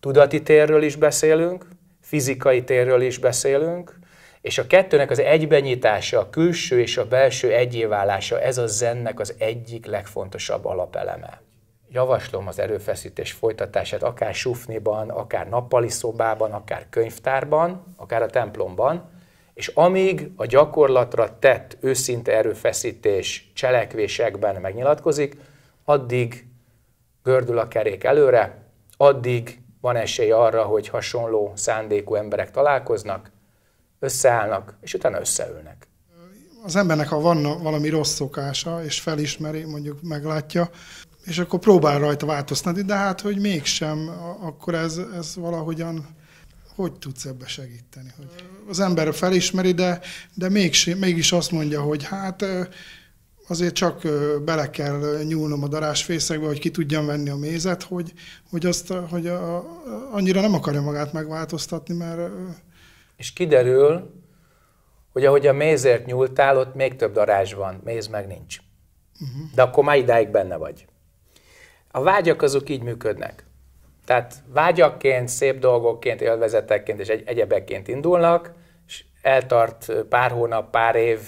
Tudati térről is beszélünk, fizikai térről is beszélünk, és a kettőnek az egybenyitása, a külső és a belső egyéválása, ez a zennek az egyik legfontosabb alapeleme. Javaslom az erőfeszítés folytatását akár sufniban, akár nappali szobában, akár könyvtárban, akár a templomban, és amíg a gyakorlatra tett őszinte erőfeszítés cselekvésekben megnyilatkozik, addig gördül a kerék előre, addig van esély arra, hogy hasonló szándékú emberek találkoznak, összeállnak, és utána összeülnek. Az embernek, ha van valami rossz szokása, és felismeri, mondjuk meglátja, és akkor próbál rajta változtatni, de hát, hogy mégsem, akkor ez, ez valahogyan hogy tudsz ebbe segíteni? Hogy az ember felismeri, de, de mégis, mégis azt mondja, hogy hát azért csak bele kell nyúlnom a darásfészekbe, hogy ki tudjam venni a mézet, hogy, hogy, azt, hogy a, a, annyira nem akarja magát megváltoztatni, mert... És kiderül, hogy ahogy a mézért nyúltál, ott még több darázs van, méz meg nincs. Uh-huh. De akkor már idáig benne vagy. A vágyak azok így működnek. Tehát vágyakként, szép dolgokként, élvezetekként és egy, egyebekként indulnak, és eltart pár hónap, pár év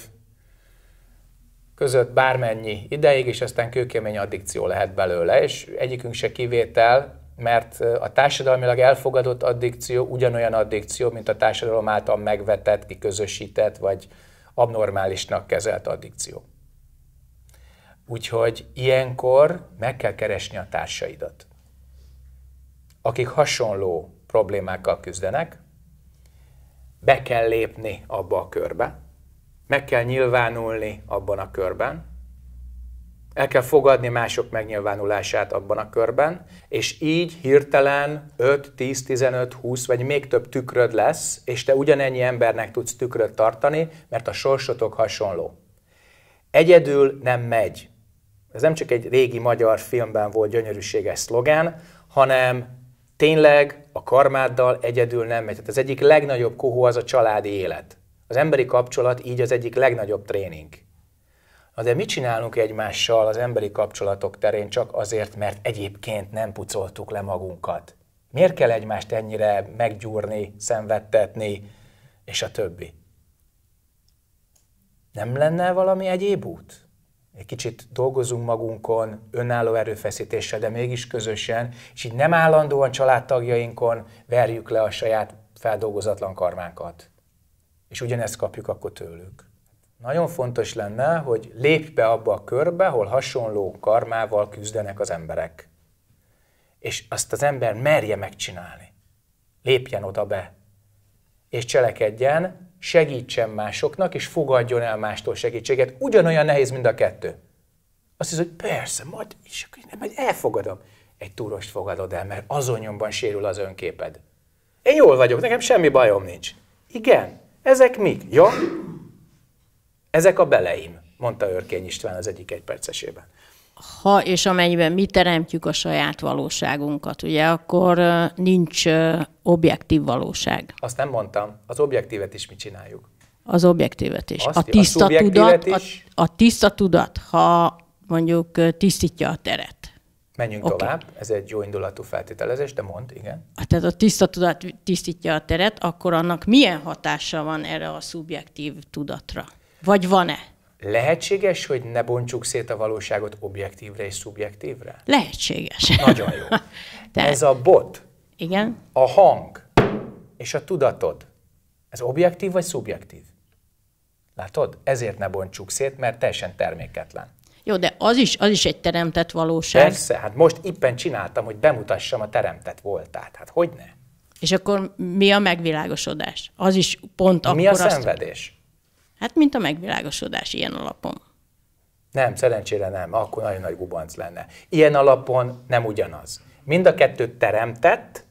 között bármennyi ideig, és aztán kőkemény addikció lehet belőle, és egyikünk se kivétel, mert a társadalmilag elfogadott addikció ugyanolyan addikció, mint a társadalom által megvetett, kiközösített, vagy abnormálisnak kezelt addikció. Úgyhogy ilyenkor meg kell keresni a társaidat akik hasonló problémákkal küzdenek, be kell lépni abba a körbe, meg kell nyilvánulni abban a körben, el kell fogadni mások megnyilvánulását abban a körben, és így hirtelen 5, 10, 15, 20 vagy még több tükröd lesz, és te ugyanennyi embernek tudsz tükröd tartani, mert a sorsotok hasonló. Egyedül nem megy. Ez nem csak egy régi magyar filmben volt gyönyörűséges szlogán, hanem tényleg a karmáddal egyedül nem megy. Tehát az egyik legnagyobb kohó az a családi élet. Az emberi kapcsolat így az egyik legnagyobb tréning. Na de mit csinálunk egymással az emberi kapcsolatok terén csak azért, mert egyébként nem pucoltuk le magunkat? Miért kell egymást ennyire meggyúrni, szenvedtetni, és a többi? Nem lenne valami egyéb út? egy kicsit dolgozunk magunkon, önálló erőfeszítéssel, de mégis közösen, és így nem állandóan családtagjainkon verjük le a saját feldolgozatlan karmánkat. És ugyanezt kapjuk akkor tőlük. Nagyon fontos lenne, hogy lépj be abba a körbe, hol hasonló karmával küzdenek az emberek. És azt az ember merje megcsinálni. Lépjen oda be. És cselekedjen, segítsen másoknak, és fogadjon el mástól segítséget. Ugyanolyan nehéz mind a kettő. Azt hiszem, hogy persze, majd, és akkor nem, majd elfogadom. Egy túrost fogadod el, mert azonnyomban sérül az önképed. Én jól vagyok, nekem semmi bajom nincs. Igen, ezek mik? Ja? Ezek a beleim, mondta Örkény István az egyik egypercesében ha és amennyiben mi teremtjük a saját valóságunkat, ugye, akkor nincs objektív valóság. Azt nem mondtam, az objektívet is mi csináljuk. Az objektívet is. Azt, a tiszta a tudat, is. A, a tiszta tudat, ha mondjuk tisztítja a teret. Menjünk okay. tovább, ez egy jó indulatú feltételezés, de mond, igen. Tehát a tiszta tudat tisztítja a teret, akkor annak milyen hatása van erre a szubjektív tudatra? Vagy van-e? Lehetséges, hogy ne bontsuk szét a valóságot objektívre és szubjektívre? Lehetséges. Nagyon jó. De. Ez a bot, Igen? a hang és a tudatod, ez objektív vagy szubjektív? Látod? Ezért ne bontsuk szét, mert teljesen terméketlen. Jó, de az is, az is egy teremtett valóság. Persze, hát most éppen csináltam, hogy bemutassam a teremtett voltát. Hát hogy ne? És akkor mi a megvilágosodás? Az is pont mi akkor... Mi a szenvedés? Azt... Hát, mint a megvilágosodás ilyen alapon. Nem, szerencsére nem, akkor nagyon nagy gubanc lenne. Ilyen alapon nem ugyanaz. Mind a kettőt teremtett,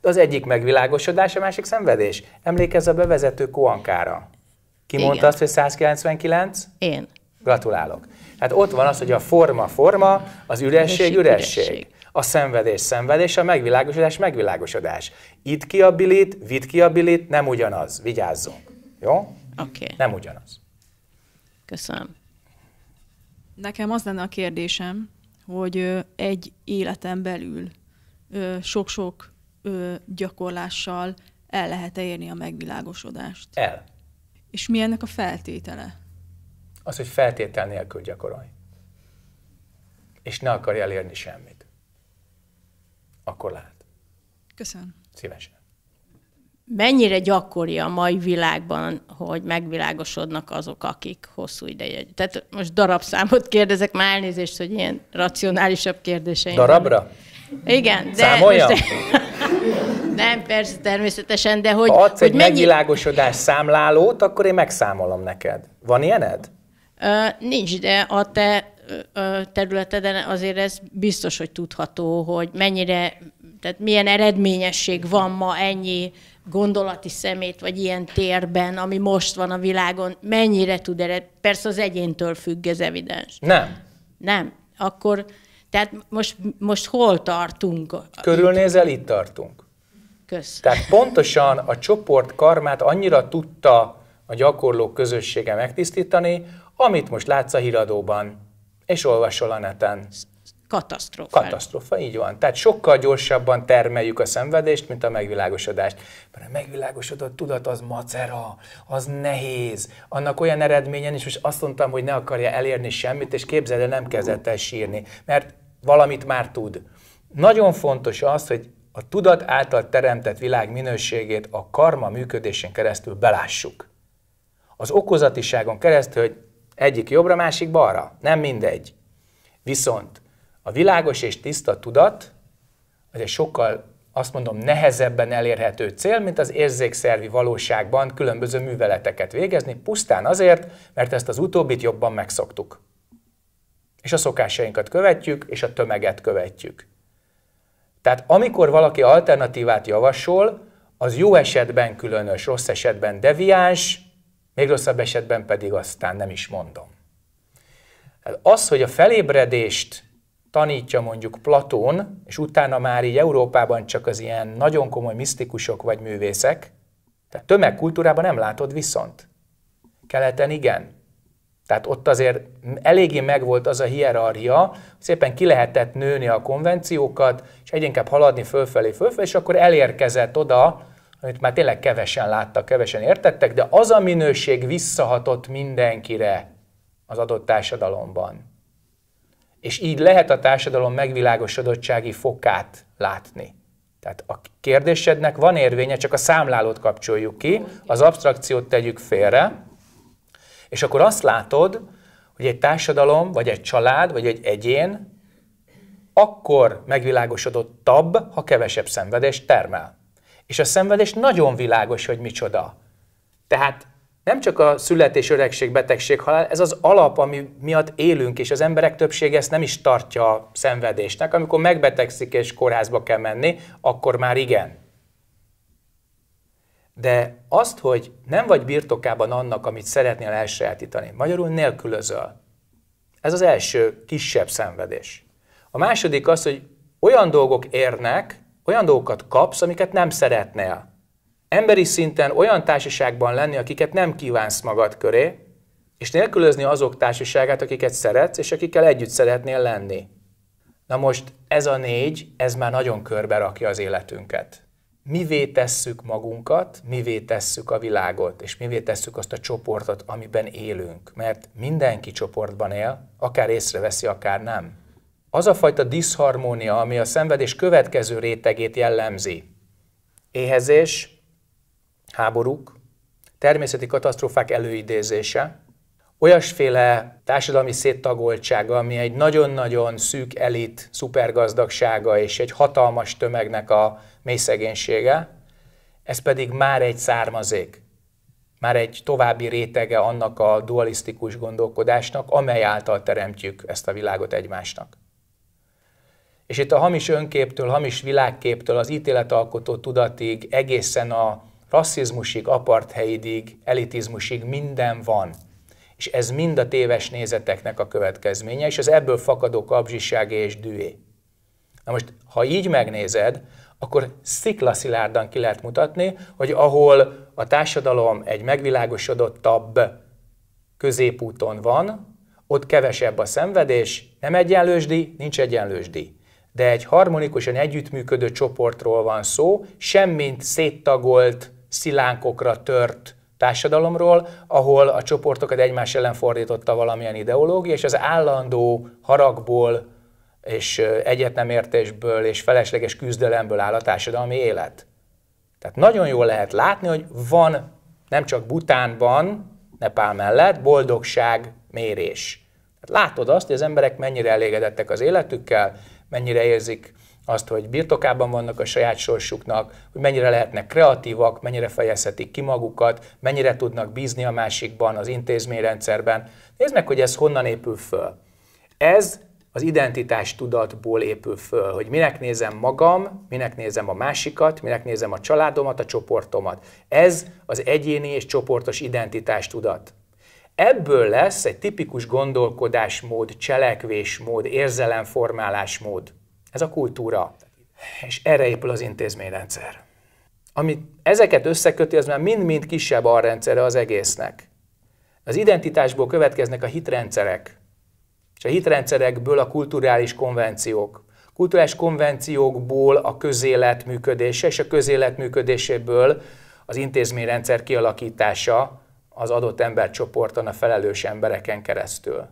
az egyik megvilágosodás, a másik szenvedés. Emlékezz a bevezető Koankára. Ki Igen. mondta azt, hogy 199? Én. Gratulálok. Hát ott van az, hogy a forma forma, az üresség üresség. üresség. A szenvedés szenvedés, a megvilágosodás megvilágosodás. Itt ki a bilit, vidd ki a bilit, nem ugyanaz. Vigyázzunk. Jó? Oké. Okay. Nem ugyanaz. Köszönöm. Nekem az lenne a kérdésem, hogy egy életen belül sok-sok gyakorlással el lehet -e érni a megvilágosodást? El. És mi ennek a feltétele? Az, hogy feltétel nélkül gyakorolj. És ne akarj elérni semmit. Akkor lehet. Köszönöm. Szívesen mennyire gyakori a mai világban, hogy megvilágosodnak azok, akik hosszú ideje. Tehát most darabszámot kérdezek, már elnézést, hogy ilyen racionálisabb kérdéseim. Darabra? Van. Igen. De Most, nem, persze, természetesen, de hogy... Ha adsz hogy egy mennyi... megvilágosodás számlálót, akkor én megszámolom neked. Van ilyened? Uh, nincs, de a te uh, területeden azért ez biztos, hogy tudható, hogy mennyire, tehát milyen eredményesség van ma ennyi gondolati szemét, vagy ilyen térben, ami most van a világon, mennyire tud erre Persze az egyéntől függ, ez evidens. Nem. Nem. Akkor, tehát most, most hol tartunk? Körülnézel, itt tartunk. Kösz. Tehát pontosan a csoport karmát annyira tudta a gyakorlók közössége megtisztítani, amit most látsz a híradóban, és olvasol a neten. Katasztrófa. Katasztrófa, így van. Tehát sokkal gyorsabban termeljük a szenvedést, mint a megvilágosodást. Mert a megvilágosodott tudat az macera, az nehéz. Annak olyan eredményen is, most azt mondtam, hogy ne akarja elérni semmit, és képzeld nem kezdett el sírni, mert valamit már tud. Nagyon fontos az, hogy a tudat által teremtett világ minőségét a karma működésén keresztül belássuk. Az okozatiságon keresztül, hogy egyik jobbra, másik balra. Nem mindegy. Viszont a világos és tiszta tudat az egy sokkal, azt mondom, nehezebben elérhető cél, mint az érzékszervi valóságban különböző műveleteket végezni, pusztán azért, mert ezt az utóbbit jobban megszoktuk. És a szokásainkat követjük, és a tömeget követjük. Tehát amikor valaki alternatívát javasol, az jó esetben különös, rossz esetben deviáns, még rosszabb esetben pedig aztán nem is mondom. Hát az, hogy a felébredést tanítja mondjuk Platón, és utána már így Európában csak az ilyen nagyon komoly misztikusok vagy művészek, tehát tömegkultúrában nem látod viszont. Keleten igen. Tehát ott azért eléggé megvolt az a hierarchia, szépen ki lehetett nőni a konvenciókat, és egyre haladni fölfelé, fölfelé, és akkor elérkezett oda, amit már tényleg kevesen láttak, kevesen értettek, de az a minőség visszahatott mindenkire az adott társadalomban. És így lehet a társadalom megvilágosodottsági fokát látni. Tehát a kérdésednek van érvénye, csak a számlálót kapcsoljuk ki, az abstrakciót tegyük félre, és akkor azt látod, hogy egy társadalom, vagy egy család, vagy egy egyén akkor megvilágosodottabb, ha kevesebb szenvedést termel. És a szenvedés nagyon világos, hogy micsoda. Tehát nem csak a születés, öregség, betegség, halál, ez az alap, ami miatt élünk, és az emberek többsége ezt nem is tartja a szenvedésnek. Amikor megbetegszik és kórházba kell menni, akkor már igen. De azt, hogy nem vagy birtokában annak, amit szeretnél elsajátítani, magyarul nélkülözöl. Ez az első kisebb szenvedés. A második az, hogy olyan dolgok érnek, olyan dolgokat kapsz, amiket nem szeretnél emberi szinten olyan társaságban lenni, akiket nem kívánsz magad köré, és nélkülözni azok társaságát, akiket szeretsz, és akikkel együtt szeretnél lenni. Na most ez a négy, ez már nagyon körbe rakja az életünket. Mivé tesszük magunkat, mivé tesszük a világot, és mivé tesszük azt a csoportot, amiben élünk. Mert mindenki csoportban él, akár észreveszi, akár nem. Az a fajta diszharmónia, ami a szenvedés következő rétegét jellemzi, éhezés, háborúk, természeti katasztrófák előidézése, olyasféle társadalmi széttagoltsága, ami egy nagyon-nagyon szűk elit szupergazdagsága és egy hatalmas tömegnek a mély szegénysége, ez pedig már egy származék, már egy további rétege annak a dualisztikus gondolkodásnak, amely által teremtjük ezt a világot egymásnak. És itt a hamis önképtől, hamis világképtől, az ítéletalkotó tudatig egészen a rasszizmusig, apartheidig, elitizmusig minden van. És ez mind a téves nézeteknek a következménye, és az ebből fakadó kapzsiságé és dühé. Na most, ha így megnézed, akkor sziklaszilárdan ki lehet mutatni, hogy ahol a társadalom egy megvilágosodottabb középúton van, ott kevesebb a szenvedés, nem egyenlősdi, nincs egyenlősdi. De egy harmonikusan együttműködő csoportról van szó, semmint széttagolt szilánkokra tört társadalomról, ahol a csoportokat egymás ellen fordította valamilyen ideológia, és az állandó haragból és egyetnemértésből és felesleges küzdelemből áll a társadalmi élet. Tehát nagyon jól lehet látni, hogy van nem csak Butánban, Nepál mellett, boldogság mérés. Tehát látod azt, hogy az emberek mennyire elégedettek az életükkel, mennyire érzik azt, hogy birtokában vannak a saját sorsuknak, hogy mennyire lehetnek kreatívak, mennyire fejezhetik ki magukat, mennyire tudnak bízni a másikban, az intézményrendszerben. Nézd meg, hogy ez honnan épül föl. Ez az identitás tudatból épül föl, hogy minek nézem magam, minek nézem a másikat, minek nézem a családomat, a csoportomat. Ez az egyéni és csoportos identitás tudat. Ebből lesz egy tipikus gondolkodásmód, cselekvésmód, érzelemformálásmód. Ez a kultúra. És erre épül az intézményrendszer. Ami ezeket összeköti, az már mind-mind kisebb alrendszere az egésznek. Az identitásból következnek a hitrendszerek, és a hitrendszerekből a kulturális konvenciók. Kulturális konvenciókból a közélet működése, és a közélet működéséből az intézményrendszer kialakítása az adott embercsoporton, a felelős embereken keresztül.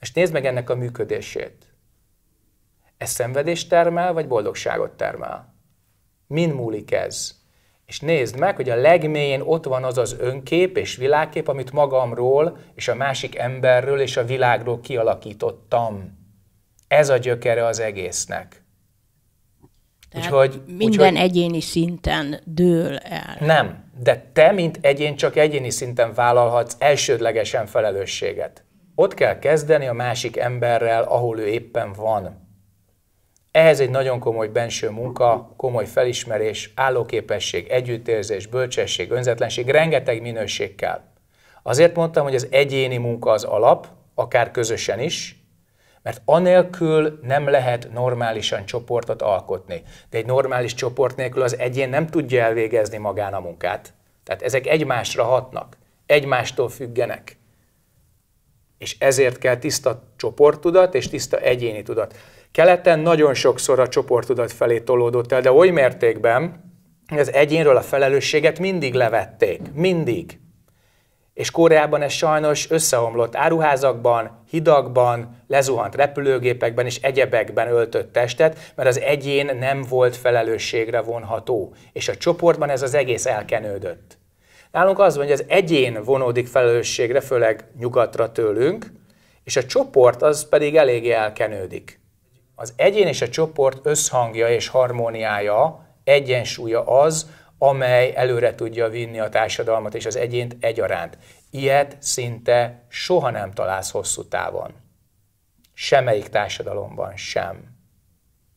És nézd meg ennek a működését. Ez szenvedést termel, vagy boldogságot termel? Min múlik ez? És nézd meg, hogy a legmélyén ott van az az önkép és világkép, amit magamról és a másik emberről és a világról kialakítottam. Ez a gyökere az egésznek. Tehát úgyhogy, minden úgyhogy, egyéni szinten dől el. Nem, de te, mint egyén, csak egyéni szinten vállalhatsz elsődlegesen felelősséget. Ott kell kezdeni a másik emberrel, ahol ő éppen van. Ehhez egy nagyon komoly benső munka, komoly felismerés, állóképesség, együttérzés, bölcsesség, önzetlenség, rengeteg minőség kell. Azért mondtam, hogy az egyéni munka az alap, akár közösen is, mert anélkül nem lehet normálisan csoportot alkotni. De egy normális csoport nélkül az egyén nem tudja elvégezni magán a munkát. Tehát ezek egymásra hatnak, egymástól függenek. És ezért kell tiszta csoporttudat és tiszta egyéni tudat. Keleten nagyon sokszor a csoportudat felé tolódott el, de oly mértékben, hogy az egyénről a felelősséget mindig levették. Mindig. És Koreában ez sajnos összeomlott áruházakban, hidakban, lezuhant repülőgépekben és egyebekben öltött testet, mert az egyén nem volt felelősségre vonható. És a csoportban ez az egész elkenődött. Nálunk az van, hogy az egyén vonódik felelősségre, főleg nyugatra tőlünk, és a csoport az pedig eléggé elkenődik. Az egyén és a csoport összhangja és harmóniája, egyensúlya az, amely előre tudja vinni a társadalmat és az egyént egyaránt. Ilyet szinte soha nem találsz hosszú távon. Semmelyik társadalomban sem.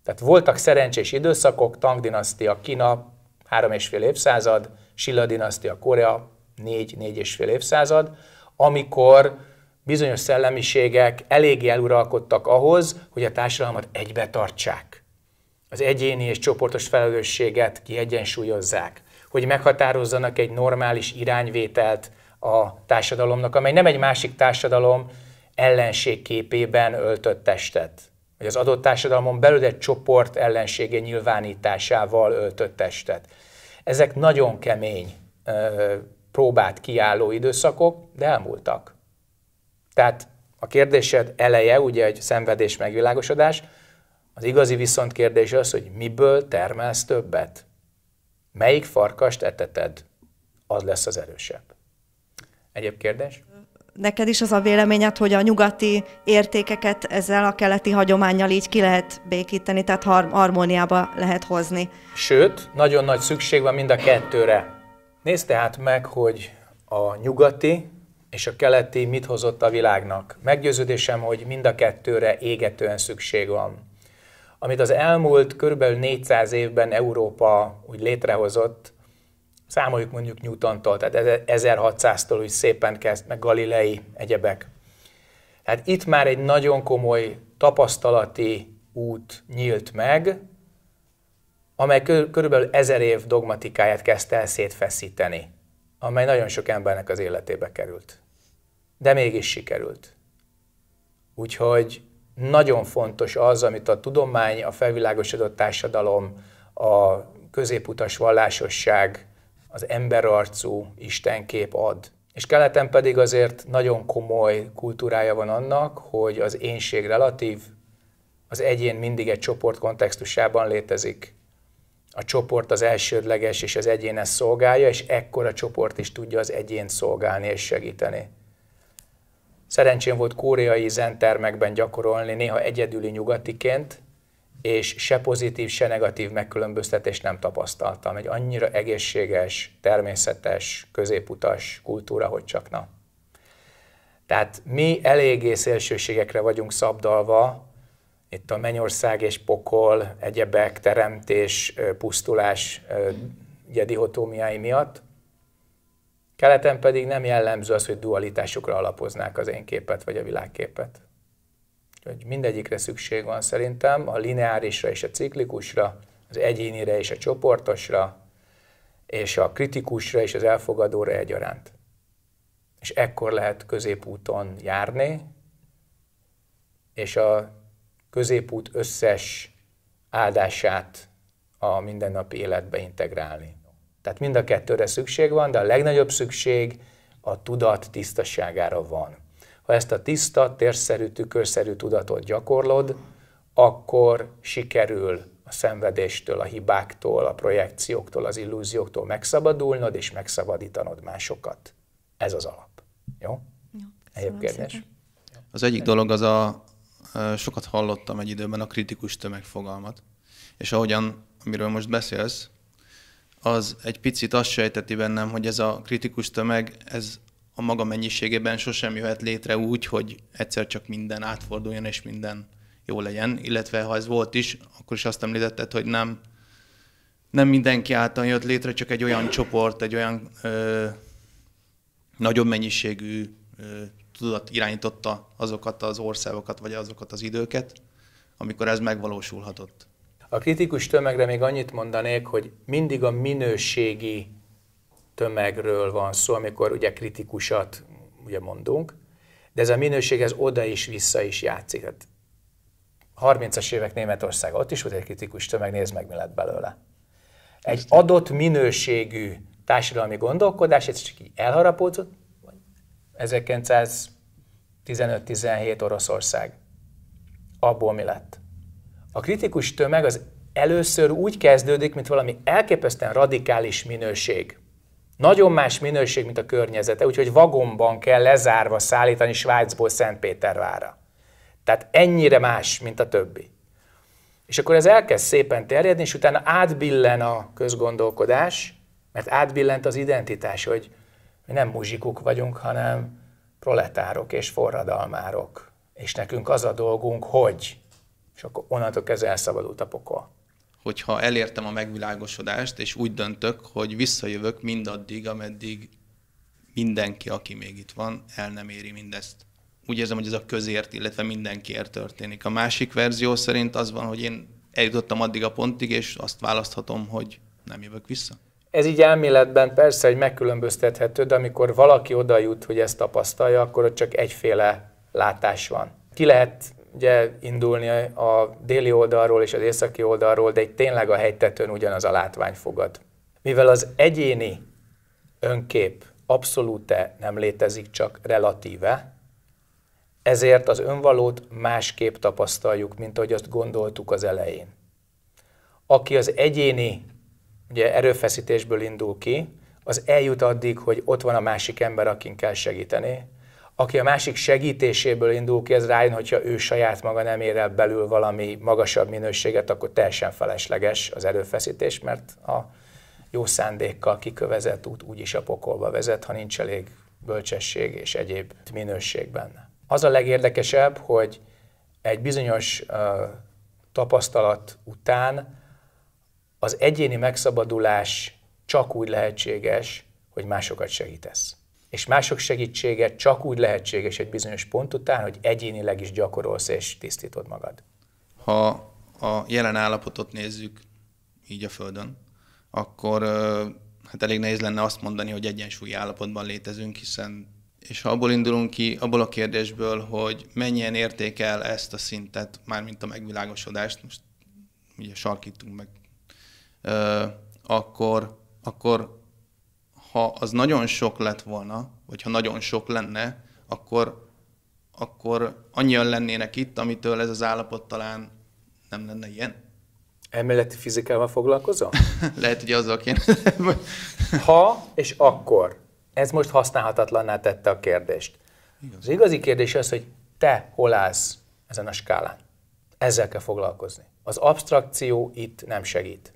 Tehát voltak szerencsés időszakok, Tang dinasztia, Kína, három és fél évszázad, Silla dinasztia, Korea, négy, négy és fél évszázad, amikor bizonyos szellemiségek eléggé eluralkodtak ahhoz, hogy a társadalmat egybe tartsák. Az egyéni és csoportos felelősséget kiegyensúlyozzák, hogy meghatározzanak egy normális irányvételt a társadalomnak, amely nem egy másik társadalom ellenségképében öltött testet, vagy az adott társadalmon belül egy csoport ellensége nyilvánításával öltött testet. Ezek nagyon kemény próbát kiálló időszakok, de elmúltak. Tehát a kérdésed eleje ugye egy szenvedés megvilágosodás, az igazi viszont kérdés az, hogy miből termelsz többet? Melyik farkast eteted? Az lesz az erősebb. Egyéb kérdés? Neked is az a véleményed, hogy a nyugati értékeket ezzel a keleti hagyományjal így ki lehet békíteni, tehát har- harmóniába lehet hozni. Sőt, nagyon nagy szükség van mind a kettőre. Nézd tehát meg, hogy a nyugati és a keleti mit hozott a világnak. Meggyőződésem, hogy mind a kettőre égetően szükség van. Amit az elmúlt kb. 400 évben Európa úgy létrehozott, számoljuk mondjuk Newtontól, tehát 1600-tól úgy szépen kezd, meg Galilei egyebek. Hát itt már egy nagyon komoly tapasztalati út nyílt meg, amely körülbelül ezer év dogmatikáját kezdte el szétfeszíteni amely nagyon sok embernek az életébe került. De mégis sikerült. Úgyhogy nagyon fontos az, amit a tudomány, a felvilágosodott társadalom, a középutas vallásosság, az emberarcú istenkép ad. És keleten pedig azért nagyon komoly kultúrája van annak, hogy az énség relatív, az egyén mindig egy csoport kontextusában létezik, a csoport az elsődleges és az egyénes szolgálja, és ekkor a csoport is tudja az egyén szolgálni és segíteni. Szerencsém volt koreai zentermekben gyakorolni, néha egyedüli nyugatiként, és se pozitív, se negatív megkülönböztetést nem tapasztaltam. Egy annyira egészséges, természetes, középutas kultúra, hogy csak na. Tehát mi eléggé szélsőségekre vagyunk szabdalva itt a mennyország és pokol, egyebek, teremtés, pusztulás ugye dihotómiái miatt. Keleten pedig nem jellemző az, hogy dualitásokra alapoznák az én képet vagy a világképet. Hogy mindegyikre szükség van szerintem, a lineárisra és a ciklikusra, az egyénire és a csoportosra, és a kritikusra és az elfogadóra egyaránt. És ekkor lehet középúton járni, és a középút összes áldását a mindennapi életbe integrálni. Tehát mind a kettőre szükség van, de a legnagyobb szükség a tudat tisztaságára van. Ha ezt a tiszta, térszerű, tükörszerű tudatot gyakorlod, akkor sikerül a szenvedéstől, a hibáktól, a projekcióktól, az illúzióktól megszabadulnod és megszabadítanod másokat. Ez az alap. Jó? Jó Egyéb kérdés? Szépen. Az egyik dolog az a, sokat hallottam egy időben a kritikus tömegfogalmat, és ahogyan, amiről most beszélsz, az egy picit azt sejteti bennem, hogy ez a kritikus tömeg, ez a maga mennyiségében sosem jöhet létre úgy, hogy egyszer csak minden átforduljon és minden jó legyen, illetve ha ez volt is, akkor is azt említetted, hogy nem, nem mindenki által jött létre, csak egy olyan csoport, egy olyan ö, nagyobb mennyiségű ö, tudat irányította azokat az országokat, vagy azokat az időket, amikor ez megvalósulhatott. A kritikus tömegre még annyit mondanék, hogy mindig a minőségi tömegről van szó, amikor ugye kritikusat ugye mondunk, de ez a minőség ez oda is vissza is játszik. Hát 30-as évek Németország, ott is volt egy kritikus tömeg, nézd meg, mi lett belőle. Egy adott minőségű társadalmi gondolkodás, ez csak így elharapódott, 1915-17 Oroszország. Abból mi lett? A kritikus tömeg az először úgy kezdődik, mint valami elképesztően radikális minőség. Nagyon más minőség, mint a környezete, úgyhogy vagomban kell lezárva szállítani Svájcból Szentpétervára. Tehát ennyire más, mint a többi. És akkor ez elkezd szépen terjedni, és utána átbillen a közgondolkodás, mert átbillent az identitás, hogy mi nem muzsikuk vagyunk, hanem proletárok és forradalmárok. És nekünk az a dolgunk, hogy. És akkor onnantól kezdve elszabadult a pokol. Hogyha elértem a megvilágosodást, és úgy döntök, hogy visszajövök mindaddig, ameddig mindenki, aki még itt van, el nem éri mindezt. Úgy érzem, hogy ez a közért, illetve mindenkiért történik. A másik verzió szerint az van, hogy én eljutottam addig a pontig, és azt választhatom, hogy nem jövök vissza. Ez így elméletben persze egy megkülönböztethető, de amikor valaki oda jut, hogy ezt tapasztalja, akkor ott csak egyféle látás van. Ki lehet ugye indulni a déli oldalról és az északi oldalról, de egy tényleg a hegytetőn ugyanaz a látvány fogad. Mivel az egyéni önkép abszolúte nem létezik, csak relatíve, ezért az önvalót másképp tapasztaljuk, mint ahogy azt gondoltuk az elején. Aki az egyéni ugye erőfeszítésből indul ki, az eljut addig, hogy ott van a másik ember, akin kell segíteni. Aki a másik segítéséből indul ki, ez rájön, hogyha ő saját maga nem ér el belül valami magasabb minőséget, akkor teljesen felesleges az erőfeszítés, mert a jó szándékkal kikövezett út úgyis a pokolba vezet, ha nincs elég bölcsesség és egyéb minőség benne. Az a legérdekesebb, hogy egy bizonyos uh, tapasztalat után az egyéni megszabadulás csak úgy lehetséges, hogy másokat segítesz. És mások segítsége csak úgy lehetséges egy bizonyos pont után, hogy egyénileg is gyakorolsz és tisztítod magad. Ha a jelen állapotot nézzük így a Földön, akkor hát elég nehéz lenne azt mondani, hogy egyensúlyi állapotban létezünk, hiszen és ha abból indulunk ki, abból a kérdésből, hogy mennyien értékel ezt a szintet, mármint a megvilágosodást, most ugye sarkítunk meg akkor, akkor ha az nagyon sok lett volna, vagy ha nagyon sok lenne, akkor, akkor annyian lennének itt, amitől ez az állapot talán nem lenne ilyen. Emeleti fizikával foglalkozom? Lehet, hogy azzal kéne. ha és akkor. Ez most használhatatlanná tette a kérdést. Igaz. Az igazi kérdés az, hogy te hol állsz ezen a skálán. Ezzel kell foglalkozni. Az abstrakció itt nem segít.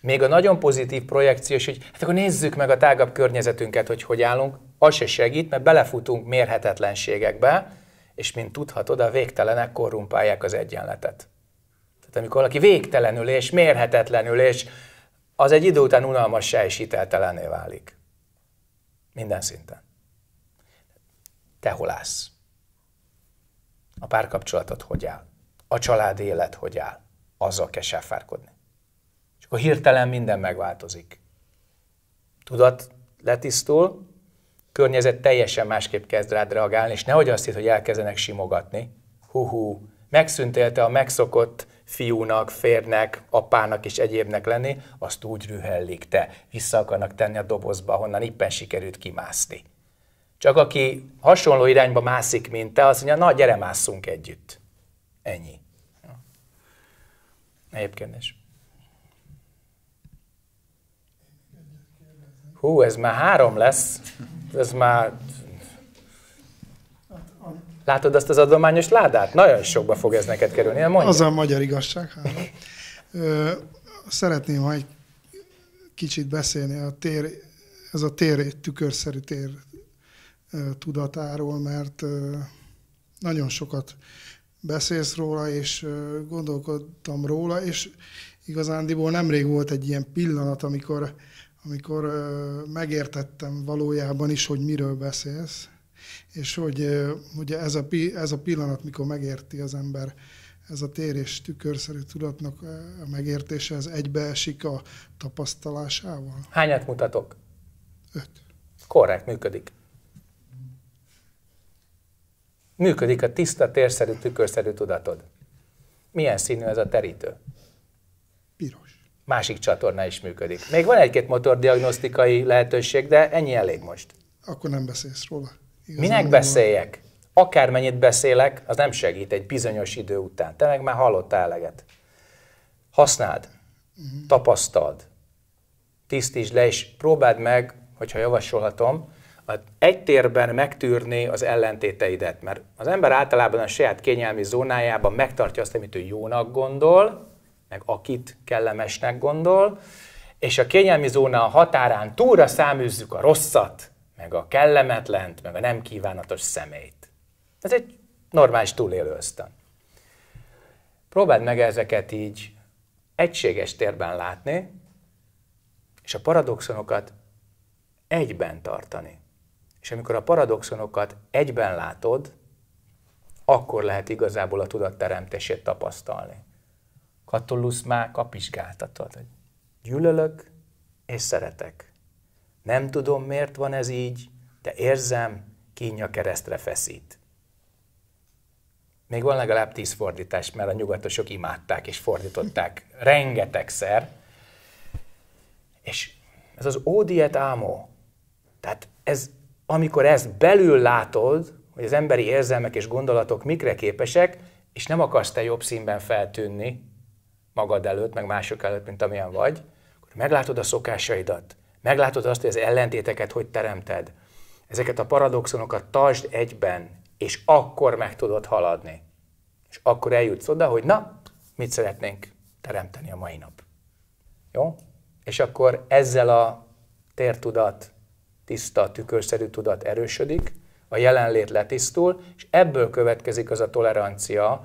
Még a nagyon pozitív projekció hogy hát akkor nézzük meg a tágabb környezetünket, hogy hogy állunk, az se segít, mert belefutunk mérhetetlenségekbe, és mint tudhatod, a végtelenek korrumpálják az egyenletet. Tehát amikor valaki végtelenül és mérhetetlenül, és az egy idő után unalmassá és hiteltelenné válik. Minden szinten. Te hol állsz? A párkapcsolatod hogy áll? A család élet hogy áll? Azzal kell sáfárkodni akkor hirtelen minden megváltozik. Tudat letisztul, környezet teljesen másképp kezd rád reagálni, és nehogy azt hitt, hogy elkezdenek simogatni. Hú-hú, a megszokott fiúnak, férnek, apának és egyébnek lenni, azt úgy rühellik te. Vissza akarnak tenni a dobozba, honnan éppen sikerült kimászni. Csak aki hasonló irányba mászik, mint te, azt mondja, na gyere, mászunk együtt. Ennyi. Egyébként is. hú, ez már három lesz, ez már... Látod azt az adományos ládát? Nagyon sokba fog ez neked kerülni. mondja. Az a magyar igazság. Három. szeretném, ha egy kicsit beszélni a tér, ez a tér, tükörszerű tér tudatáról, mert nagyon sokat beszélsz róla, és gondolkodtam róla, és igazándiból nemrég volt egy ilyen pillanat, amikor amikor megértettem valójában is, hogy miről beszélsz, és hogy ugye ez a, ez a pillanat, mikor megérti az ember, ez a tér és tükörszerű tudatnak a megértése, ez egybeesik a tapasztalásával? Hányat mutatok? Öt. Korrekt, működik. Működik a tiszta térszerű tükörszerű tudatod. Milyen színű ez a terítő? másik csatorna is működik. Még van egy-két motordiagnosztikai lehetőség, de ennyi elég most. Akkor nem beszélsz róla. Igazán Minek beszéljek? Van. Akármennyit beszélek, az nem segít egy bizonyos idő után. Te meg már hallottál eleget. Használd, uh-huh. tapasztald, tisztítsd le, és próbáld meg, hogyha javasolhatom, egy térben megtűrni az ellentéteidet, mert az ember általában a saját kényelmi zónájában megtartja azt, amit ő jónak gondol, meg akit kellemesnek gondol, és a kényelmi zóna a határán túlra száműzzük a rosszat, meg a kellemetlent, meg a nem kívánatos személyt. Ez egy normális túlélő ösztön. Próbáld meg ezeket így egységes térben látni, és a paradoxonokat egyben tartani. És amikor a paradoxonokat egyben látod, akkor lehet igazából a tudatteremtését tapasztalni. Katolusz már kapizsgáltatod, hogy gyűlölök és szeretek. Nem tudom, miért van ez így, de érzem, kínja keresztre feszít. Még van legalább tíz fordítás, mert a nyugatosok imádták és fordították rengetegszer. És ez az ódiet ámó, tehát ez, amikor ezt belül látod, hogy az emberi érzelmek és gondolatok mikre képesek, és nem akarsz te jobb színben feltűnni, magad előtt, meg mások előtt, mint amilyen vagy, akkor meglátod a szokásaidat, meglátod azt, hogy az ellentéteket hogy teremted. Ezeket a paradoxonokat tartsd egyben, és akkor meg tudod haladni. És akkor eljutsz oda, hogy na, mit szeretnénk teremteni a mai nap. Jó? És akkor ezzel a tértudat, tiszta, tükörszerű tudat erősödik, a jelenlét letisztul, és ebből következik az a tolerancia,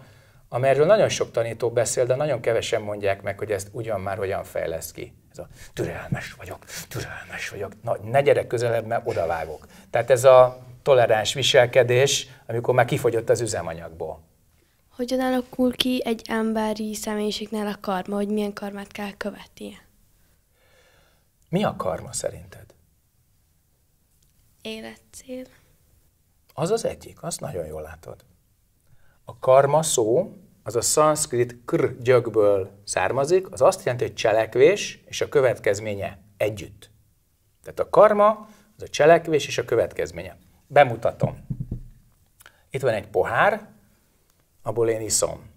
amerről nagyon sok tanító beszél, de nagyon kevesen mondják meg, hogy ezt ugyan már hogyan fejlesz ki. Ez a türelmes vagyok, türelmes vagyok, na, ne gyerek közelebb, mert odavágok. Tehát ez a toleráns viselkedés, amikor már kifogyott az üzemanyagból. Hogyan alakul ki egy emberi személyiségnél a karma, hogy milyen karmát kell követnie? Mi a karma szerinted? Életcél. Az az egyik, azt nagyon jól látod. A karma szó az a szanszkrit kr gyökből származik, az azt jelenti, hogy cselekvés és a következménye együtt. Tehát a karma az a cselekvés és a következménye. Bemutatom. Itt van egy pohár, abból én iszom.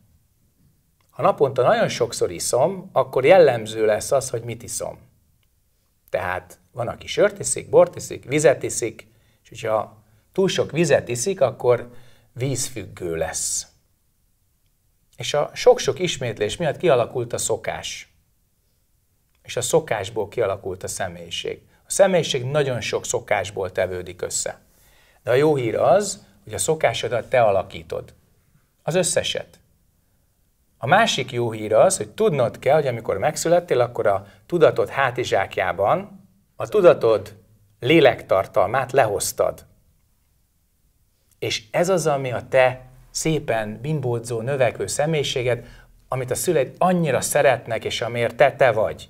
Ha naponta nagyon sokszor iszom, akkor jellemző lesz az, hogy mit iszom. Tehát van, aki sört iszik, bort iszik, vizet iszik, és hogyha túl sok vizet iszik, akkor vízfüggő lesz. És a sok-sok ismétlés miatt kialakult a szokás. És a szokásból kialakult a személyiség. A személyiség nagyon sok szokásból tevődik össze. De a jó hír az, hogy a szokásodat te alakítod. Az összeset. A másik jó hír az, hogy tudnod kell, hogy amikor megszülettél, akkor a tudatod hátizsákjában a tudatod lélektartalmát lehoztad. És ez az, ami a te szépen bimbódzó, növekvő személyiséget, amit a szüleid annyira szeretnek, és amiért te, te vagy.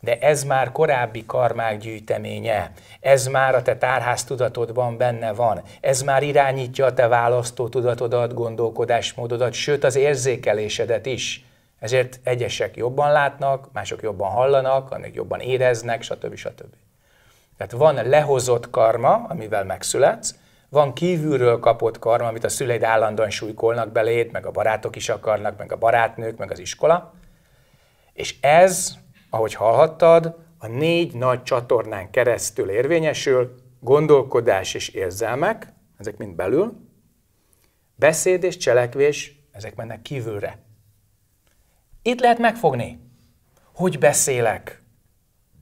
De ez már korábbi karmák gyűjteménye, ez már a te tárháztudatodban benne van, ez már irányítja a te választó tudatodat, gondolkodásmódodat, sőt az érzékelésedet is. Ezért egyesek jobban látnak, mások jobban hallanak, annak jobban éreznek, stb. stb. Tehát van lehozott karma, amivel megszületsz, van kívülről kapott karma, amit a szüleid állandóan súlykolnak beléd, meg a barátok is akarnak, meg a barátnők, meg az iskola. És ez, ahogy hallhattad, a négy nagy csatornán keresztül érvényesül, gondolkodás és érzelmek, ezek mind belül, beszéd és cselekvés, ezek mennek kívülre. Itt lehet megfogni, hogy beszélek,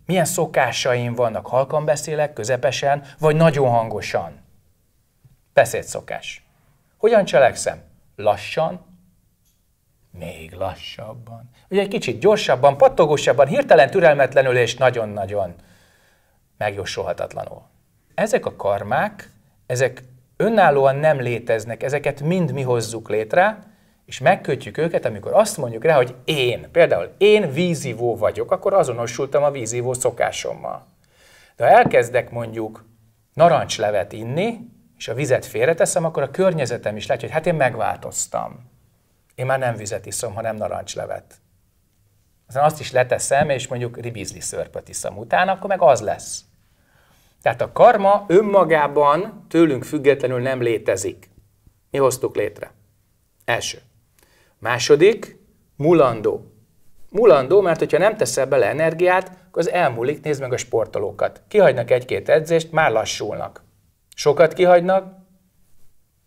milyen szokásaim vannak, halkan beszélek, közepesen, vagy nagyon hangosan Beszédszokás. Hogyan cselekszem? Lassan, még lassabban. Ugye egy kicsit gyorsabban, pattogósabban, hirtelen, türelmetlenül és nagyon-nagyon megjósolhatatlanul. Ezek a karmák, ezek önállóan nem léteznek, ezeket mind mi hozzuk létre, és megkötjük őket, amikor azt mondjuk rá, hogy én, például én vízivó vagyok, akkor azonosultam a vízivó szokásommal. De ha elkezdek mondjuk narancslevet inni, és a vizet félreteszem, akkor a környezetem is látja, hogy hát én megváltoztam. Én már nem vizet iszom, hanem narancslevet. Aztán azt is leteszem, és mondjuk ribizli szörpöt iszom utána, akkor meg az lesz. Tehát a karma önmagában tőlünk függetlenül nem létezik. Mi hoztuk létre? Első. Második, mulandó. Mulandó, mert hogyha nem teszel bele energiát, akkor az elmúlik, nézd meg a sportolókat. Kihagynak egy-két edzést, már lassulnak. Sokat kihagynak,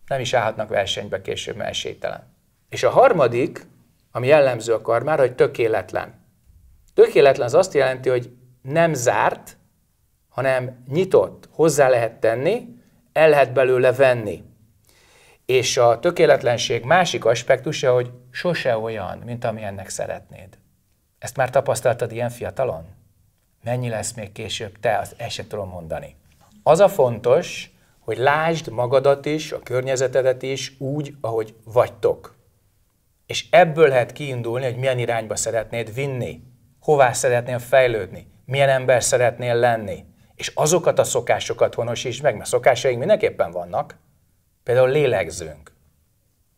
nem is állhatnak versenybe később, mert esélytelen. És a harmadik, ami jellemző a karmára, hogy tökéletlen. Tökéletlen az azt jelenti, hogy nem zárt, hanem nyitott, hozzá lehet tenni, el lehet belőle venni. És a tökéletlenség másik aspektusa, hogy sose olyan, mint ami ennek szeretnéd. Ezt már tapasztaltad ilyen fiatalon? Mennyi lesz még később te, azt el sem tudom mondani. Az a fontos, hogy lásd magadat is, a környezetedet is úgy, ahogy vagytok. És ebből lehet kiindulni, hogy milyen irányba szeretnéd vinni, hová szeretnél fejlődni, milyen ember szeretnél lenni. És azokat a szokásokat honosítsd meg, mert szokásaink mindenképpen vannak. Például lélegzünk.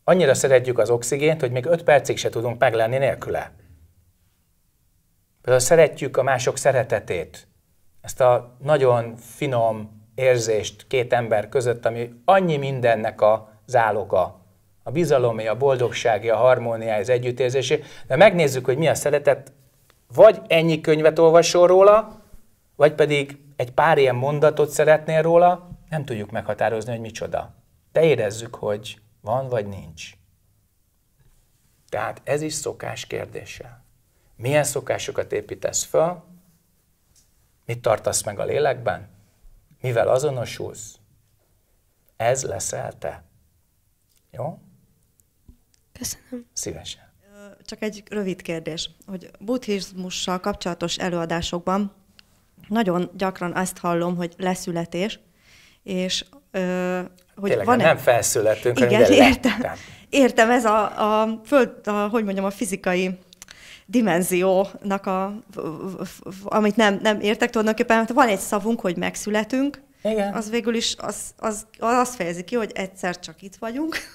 Annyira szeretjük az oxigént, hogy még 5 percig se tudunk meglenni nélküle. Például szeretjük a mások szeretetét, ezt a nagyon finom, érzést két ember között, ami annyi mindennek a záloga. A bizalomé, a boldogságé, a harmóniája, az együttérzésé. De megnézzük, hogy mi a szeretet. Vagy ennyi könyvet olvasol róla, vagy pedig egy pár ilyen mondatot szeretnél róla, nem tudjuk meghatározni, hogy micsoda. De érezzük, hogy van vagy nincs. Tehát ez is szokás kérdése. Milyen szokásokat építesz föl, mit tartasz meg a lélekben, mivel azonosulsz, ez leszel te. Jó? Köszönöm. Szívesen. Csak egy rövid kérdés, hogy buddhizmussal kapcsolatos előadásokban nagyon gyakran azt hallom, hogy leszületés, és ö, hogy Tényleg, van nem felszületünk, Igen, értem. Lettem. Értem, ez a, a, föld, a, hogy mondjam, a fizikai dimenziónak, a, amit nem, nem értek tulajdonképpen. mert van egy szavunk, hogy megszületünk, igen. Az végül is az, az, az, az fejezi ki, hogy egyszer csak itt vagyunk.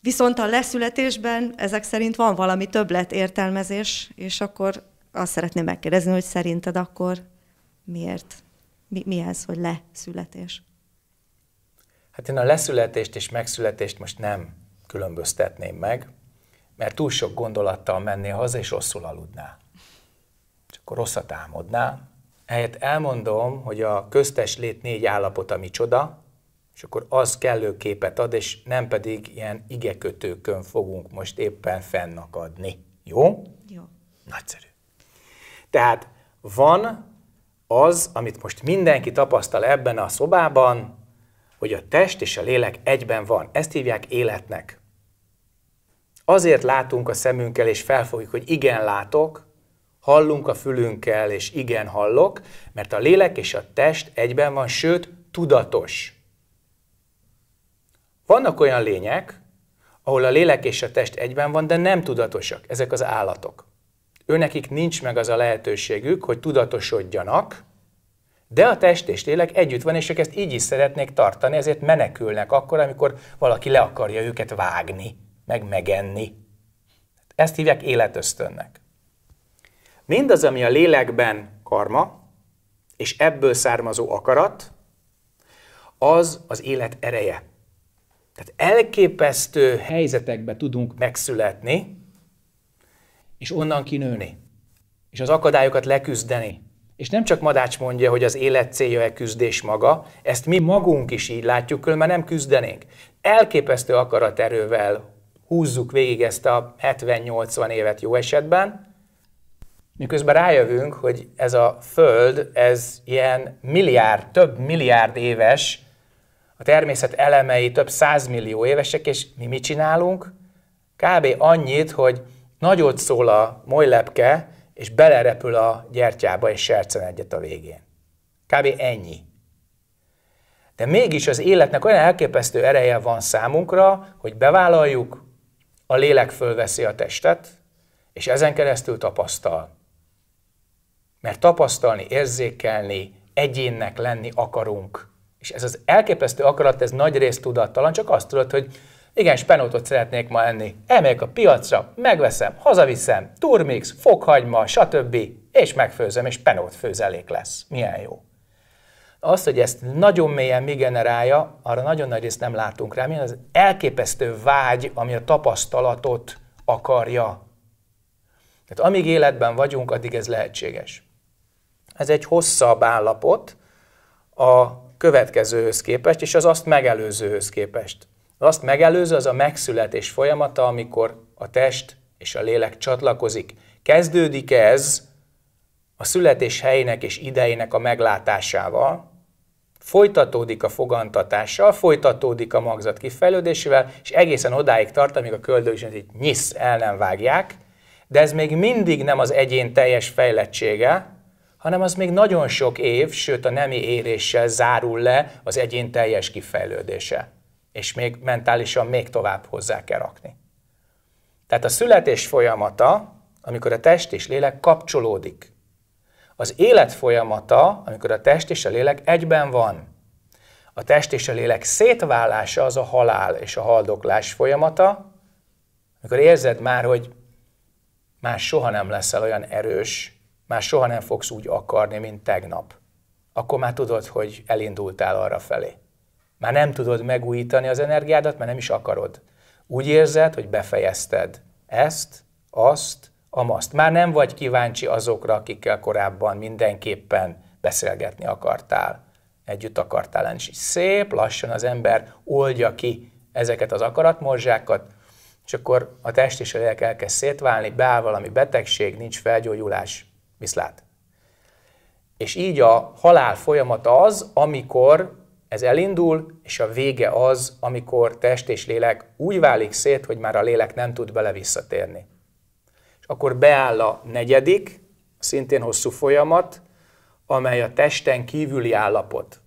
Viszont a leszületésben ezek szerint van valami többlet értelmezés, és akkor azt szeretném megkérdezni, hogy szerinted akkor miért? Mi, mi ez, hogy leszületés? Hát én a leszületést és megszületést most nem különböztetném meg mert túl sok gondolattal mennél haza, és rosszul aludnál. És akkor rosszat álmodnál. Ehelyett elmondom, hogy a köztes lét négy állapota micsoda, és akkor az kellő képet ad, és nem pedig ilyen igekötőkön fogunk most éppen fennakadni. Jó? Jó. Nagyszerű. Tehát van az, amit most mindenki tapasztal ebben a szobában, hogy a test és a lélek egyben van. Ezt hívják életnek azért látunk a szemünkkel, és felfogjuk, hogy igen látok, hallunk a fülünkkel, és igen hallok, mert a lélek és a test egyben van, sőt, tudatos. Vannak olyan lények, ahol a lélek és a test egyben van, de nem tudatosak, ezek az állatok. Őnekik nincs meg az a lehetőségük, hogy tudatosodjanak, de a test és lélek együtt van, és ők ezt így is szeretnék tartani, ezért menekülnek akkor, amikor valaki le akarja őket vágni meg megenni. Ezt hívják életösztönnek. Mindaz, ami a lélekben karma, és ebből származó akarat, az az élet ereje. Tehát elképesztő helyzetekbe tudunk megszületni, és onnan kinőni, és az akadályokat leküzdeni. És nem csak Madács mondja, hogy az élet célja e küzdés maga, ezt mi magunk is így látjuk, különben nem küzdenénk. Elképesztő akaraterővel húzzuk végig ezt a 70-80 évet jó esetben, miközben rájövünk, hogy ez a Föld, ez ilyen milliárd, több milliárd éves, a természet elemei több százmillió évesek, és mi mit csinálunk? Kb. annyit, hogy nagyot szól a molylepke, és belerepül a gyertyába, és sercen egyet a végén. Kb. ennyi. De mégis az életnek olyan elképesztő ereje van számunkra, hogy bevállaljuk, a lélek fölveszi a testet, és ezen keresztül tapasztal. Mert tapasztalni, érzékelni, egyénnek lenni akarunk. És ez az elképesztő akarat, ez nagy rész tudattalan, csak azt tudod, hogy igen, spenótot szeretnék ma enni. Elmegyek a piacra, megveszem, hazaviszem, turmix, fokhagyma, stb. És megfőzöm, és penót főzelék lesz. Milyen jó. Az, hogy ezt nagyon mélyen mi generálja, arra nagyon nagy részt nem látunk rá. Mi az elképesztő vágy, ami a tapasztalatot akarja. Tehát amíg életben vagyunk, addig ez lehetséges. Ez egy hosszabb állapot a következőhöz képest, és az azt megelőzőhöz képest. Az azt megelőző az a megszületés folyamata, amikor a test és a lélek csatlakozik. Kezdődik ez a születés helyének és idejének a meglátásával, folytatódik a fogantatással, folytatódik a magzat kifejlődésével, és egészen odáig tart, amíg a köldögzsönt így nyisz, el nem vágják, de ez még mindig nem az egyén teljes fejlettsége, hanem az még nagyon sok év, sőt a nemi éréssel zárul le az egyén teljes kifejlődése. És még mentálisan még tovább hozzá kell rakni. Tehát a születés folyamata, amikor a test és lélek kapcsolódik az élet folyamata, amikor a test és a lélek egyben van. A test és a lélek szétválása az a halál és a haldoklás folyamata, amikor érzed már, hogy már soha nem leszel olyan erős, már soha nem fogsz úgy akarni, mint tegnap. Akkor már tudod, hogy elindultál arra felé. Már nem tudod megújítani az energiádat, mert nem is akarod. Úgy érzed, hogy befejezted ezt, azt, a maszt. Már nem vagy kíváncsi azokra, akikkel korábban mindenképpen beszélgetni akartál, együtt akartál lenni. És szép lassan az ember oldja ki ezeket az akaratmorzsákat, és akkor a test és a lélek elkezd szétválni, beáll valami betegség, nincs felgyógyulás, viszlát. És így a halál folyamata az, amikor ez elindul, és a vége az, amikor test és lélek úgy válik szét, hogy már a lélek nem tud bele visszatérni akkor beáll a negyedik, szintén hosszú folyamat, amely a testen kívüli állapot.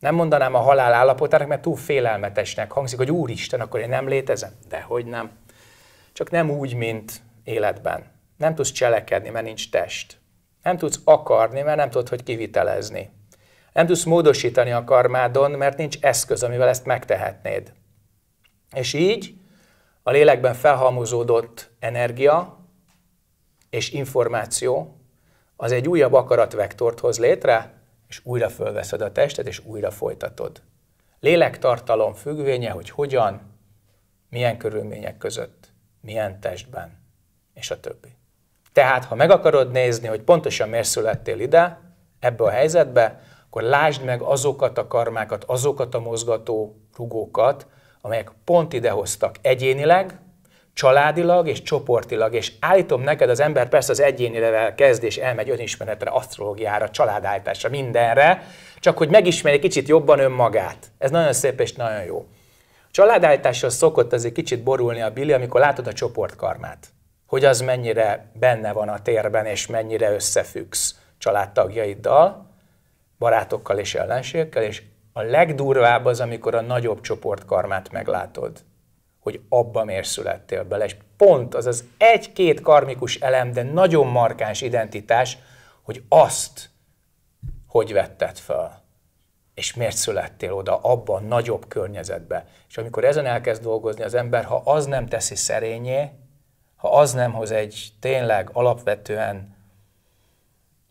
Nem mondanám a halál állapotának, mert túl félelmetesnek hangzik, hogy Úristen, akkor én nem létezem. Dehogy nem. Csak nem úgy, mint életben. Nem tudsz cselekedni, mert nincs test. Nem tudsz akarni, mert nem tudod, hogy kivitelezni. Nem tudsz módosítani a karmádon, mert nincs eszköz, amivel ezt megtehetnéd. És így a lélekben felhalmozódott energia és információ, az egy újabb akaratvektort hoz létre, és újra fölveszed a testet, és újra folytatod. Lélektartalom függvénye, hogy hogyan, milyen körülmények között, milyen testben, és a többi. Tehát, ha meg akarod nézni, hogy pontosan miért születtél ide, ebbe a helyzetbe, akkor lásd meg azokat a karmákat, azokat a mozgató rugókat, amelyek pont idehoztak egyénileg, családilag és csoportilag, és állítom neked, az ember persze az egyénirevel kezd, és elmegy önismeretre, asztrológiára, családállításra, mindenre, csak hogy megismerje kicsit jobban önmagát. Ez nagyon szép és nagyon jó. A családállítással szokott azért kicsit borulni a Billy, amikor látod a csoportkarmát, hogy az mennyire benne van a térben, és mennyire összefüggsz családtagjaiddal, barátokkal és ellenségekkel, és a legdurvább az, amikor a nagyobb csoportkarmát meglátod hogy abba miért születtél bele. És pont az az egy-két karmikus elem, de nagyon markáns identitás, hogy azt hogy vetted fel, és miért születtél oda, abba a nagyobb környezetbe. És amikor ezen elkezd dolgozni az ember, ha az nem teszi szerényé, ha az nem hoz egy tényleg alapvetően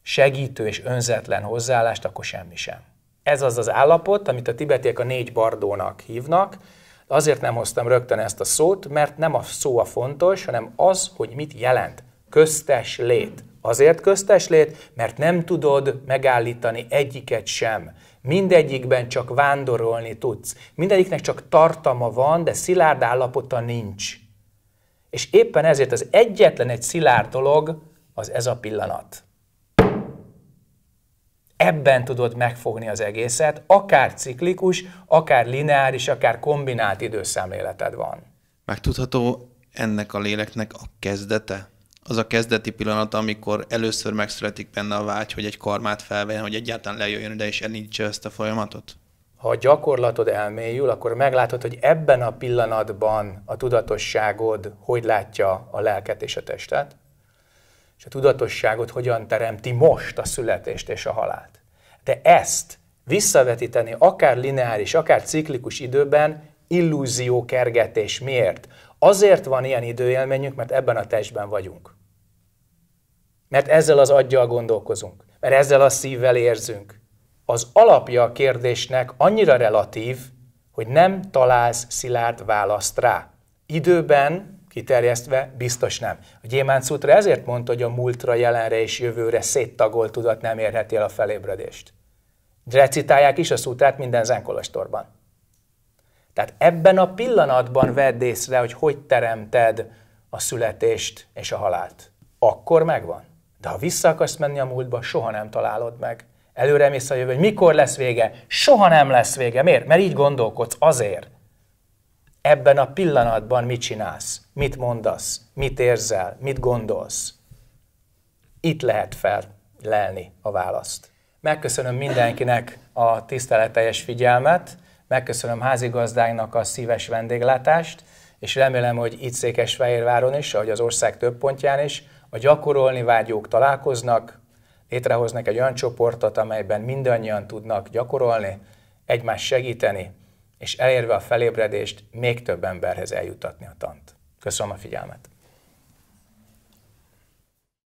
segítő és önzetlen hozzáállást, akkor semmi sem. Ez az az állapot, amit a tibetiek a négy bardónak hívnak, de azért nem hoztam rögtön ezt a szót, mert nem a szó a fontos, hanem az, hogy mit jelent köztes lét. Azért köztes lét, mert nem tudod megállítani egyiket sem. Mindegyikben csak vándorolni tudsz. Mindegyiknek csak tartama van, de szilárd állapota nincs. És éppen ezért az egyetlen egy szilárd dolog, az ez a pillanat ebben tudod megfogni az egészet, akár ciklikus, akár lineáris, akár kombinált időszemléleted van. Megtudható ennek a léleknek a kezdete? Az a kezdeti pillanat, amikor először megszületik benne a vágy, hogy egy karmát felvegyen, hogy egyáltalán lejöjjön ide és elindítsa ezt a folyamatot? Ha a gyakorlatod elmélyül, akkor meglátod, hogy ebben a pillanatban a tudatosságod hogy látja a lelket és a testet, és a tudatosságot hogyan teremti most a születést és a halált. De ezt visszavetíteni akár lineáris, akár ciklikus időben illúzió kergetés. Miért? Azért van ilyen időélményünk, mert ebben a testben vagyunk. Mert ezzel az aggyal gondolkozunk, mert ezzel a szívvel érzünk. Az alapja a kérdésnek annyira relatív, hogy nem találsz szilárd választ rá. Időben kiterjesztve biztos nem. A Gyémánt Sutra ezért mondta, hogy a múltra, jelenre és jövőre széttagolt tudat nem érheti el a felébredést. Recitálják is a szútrát minden zenkolostorban. Tehát ebben a pillanatban vedd észre, hogy hogy teremted a születést és a halált. Akkor megvan. De ha vissza akarsz menni a múltba, soha nem találod meg. Előre mész a jövő, hogy mikor lesz vége? Soha nem lesz vége. Miért? Mert így gondolkodsz. Azért ebben a pillanatban mit csinálsz, mit mondasz, mit érzel, mit gondolsz. Itt lehet fellelni a választ. Megköszönöm mindenkinek a tiszteleteljes figyelmet, megköszönöm házigazdáinknak a szíves vendéglátást, és remélem, hogy itt Székesfehérváron is, ahogy az ország több pontján is, a gyakorolni vágyók találkoznak, létrehoznak egy olyan csoportot, amelyben mindannyian tudnak gyakorolni, egymást segíteni, és elérve a felébredést, még több emberhez eljutatni a tant. Köszönöm a figyelmet!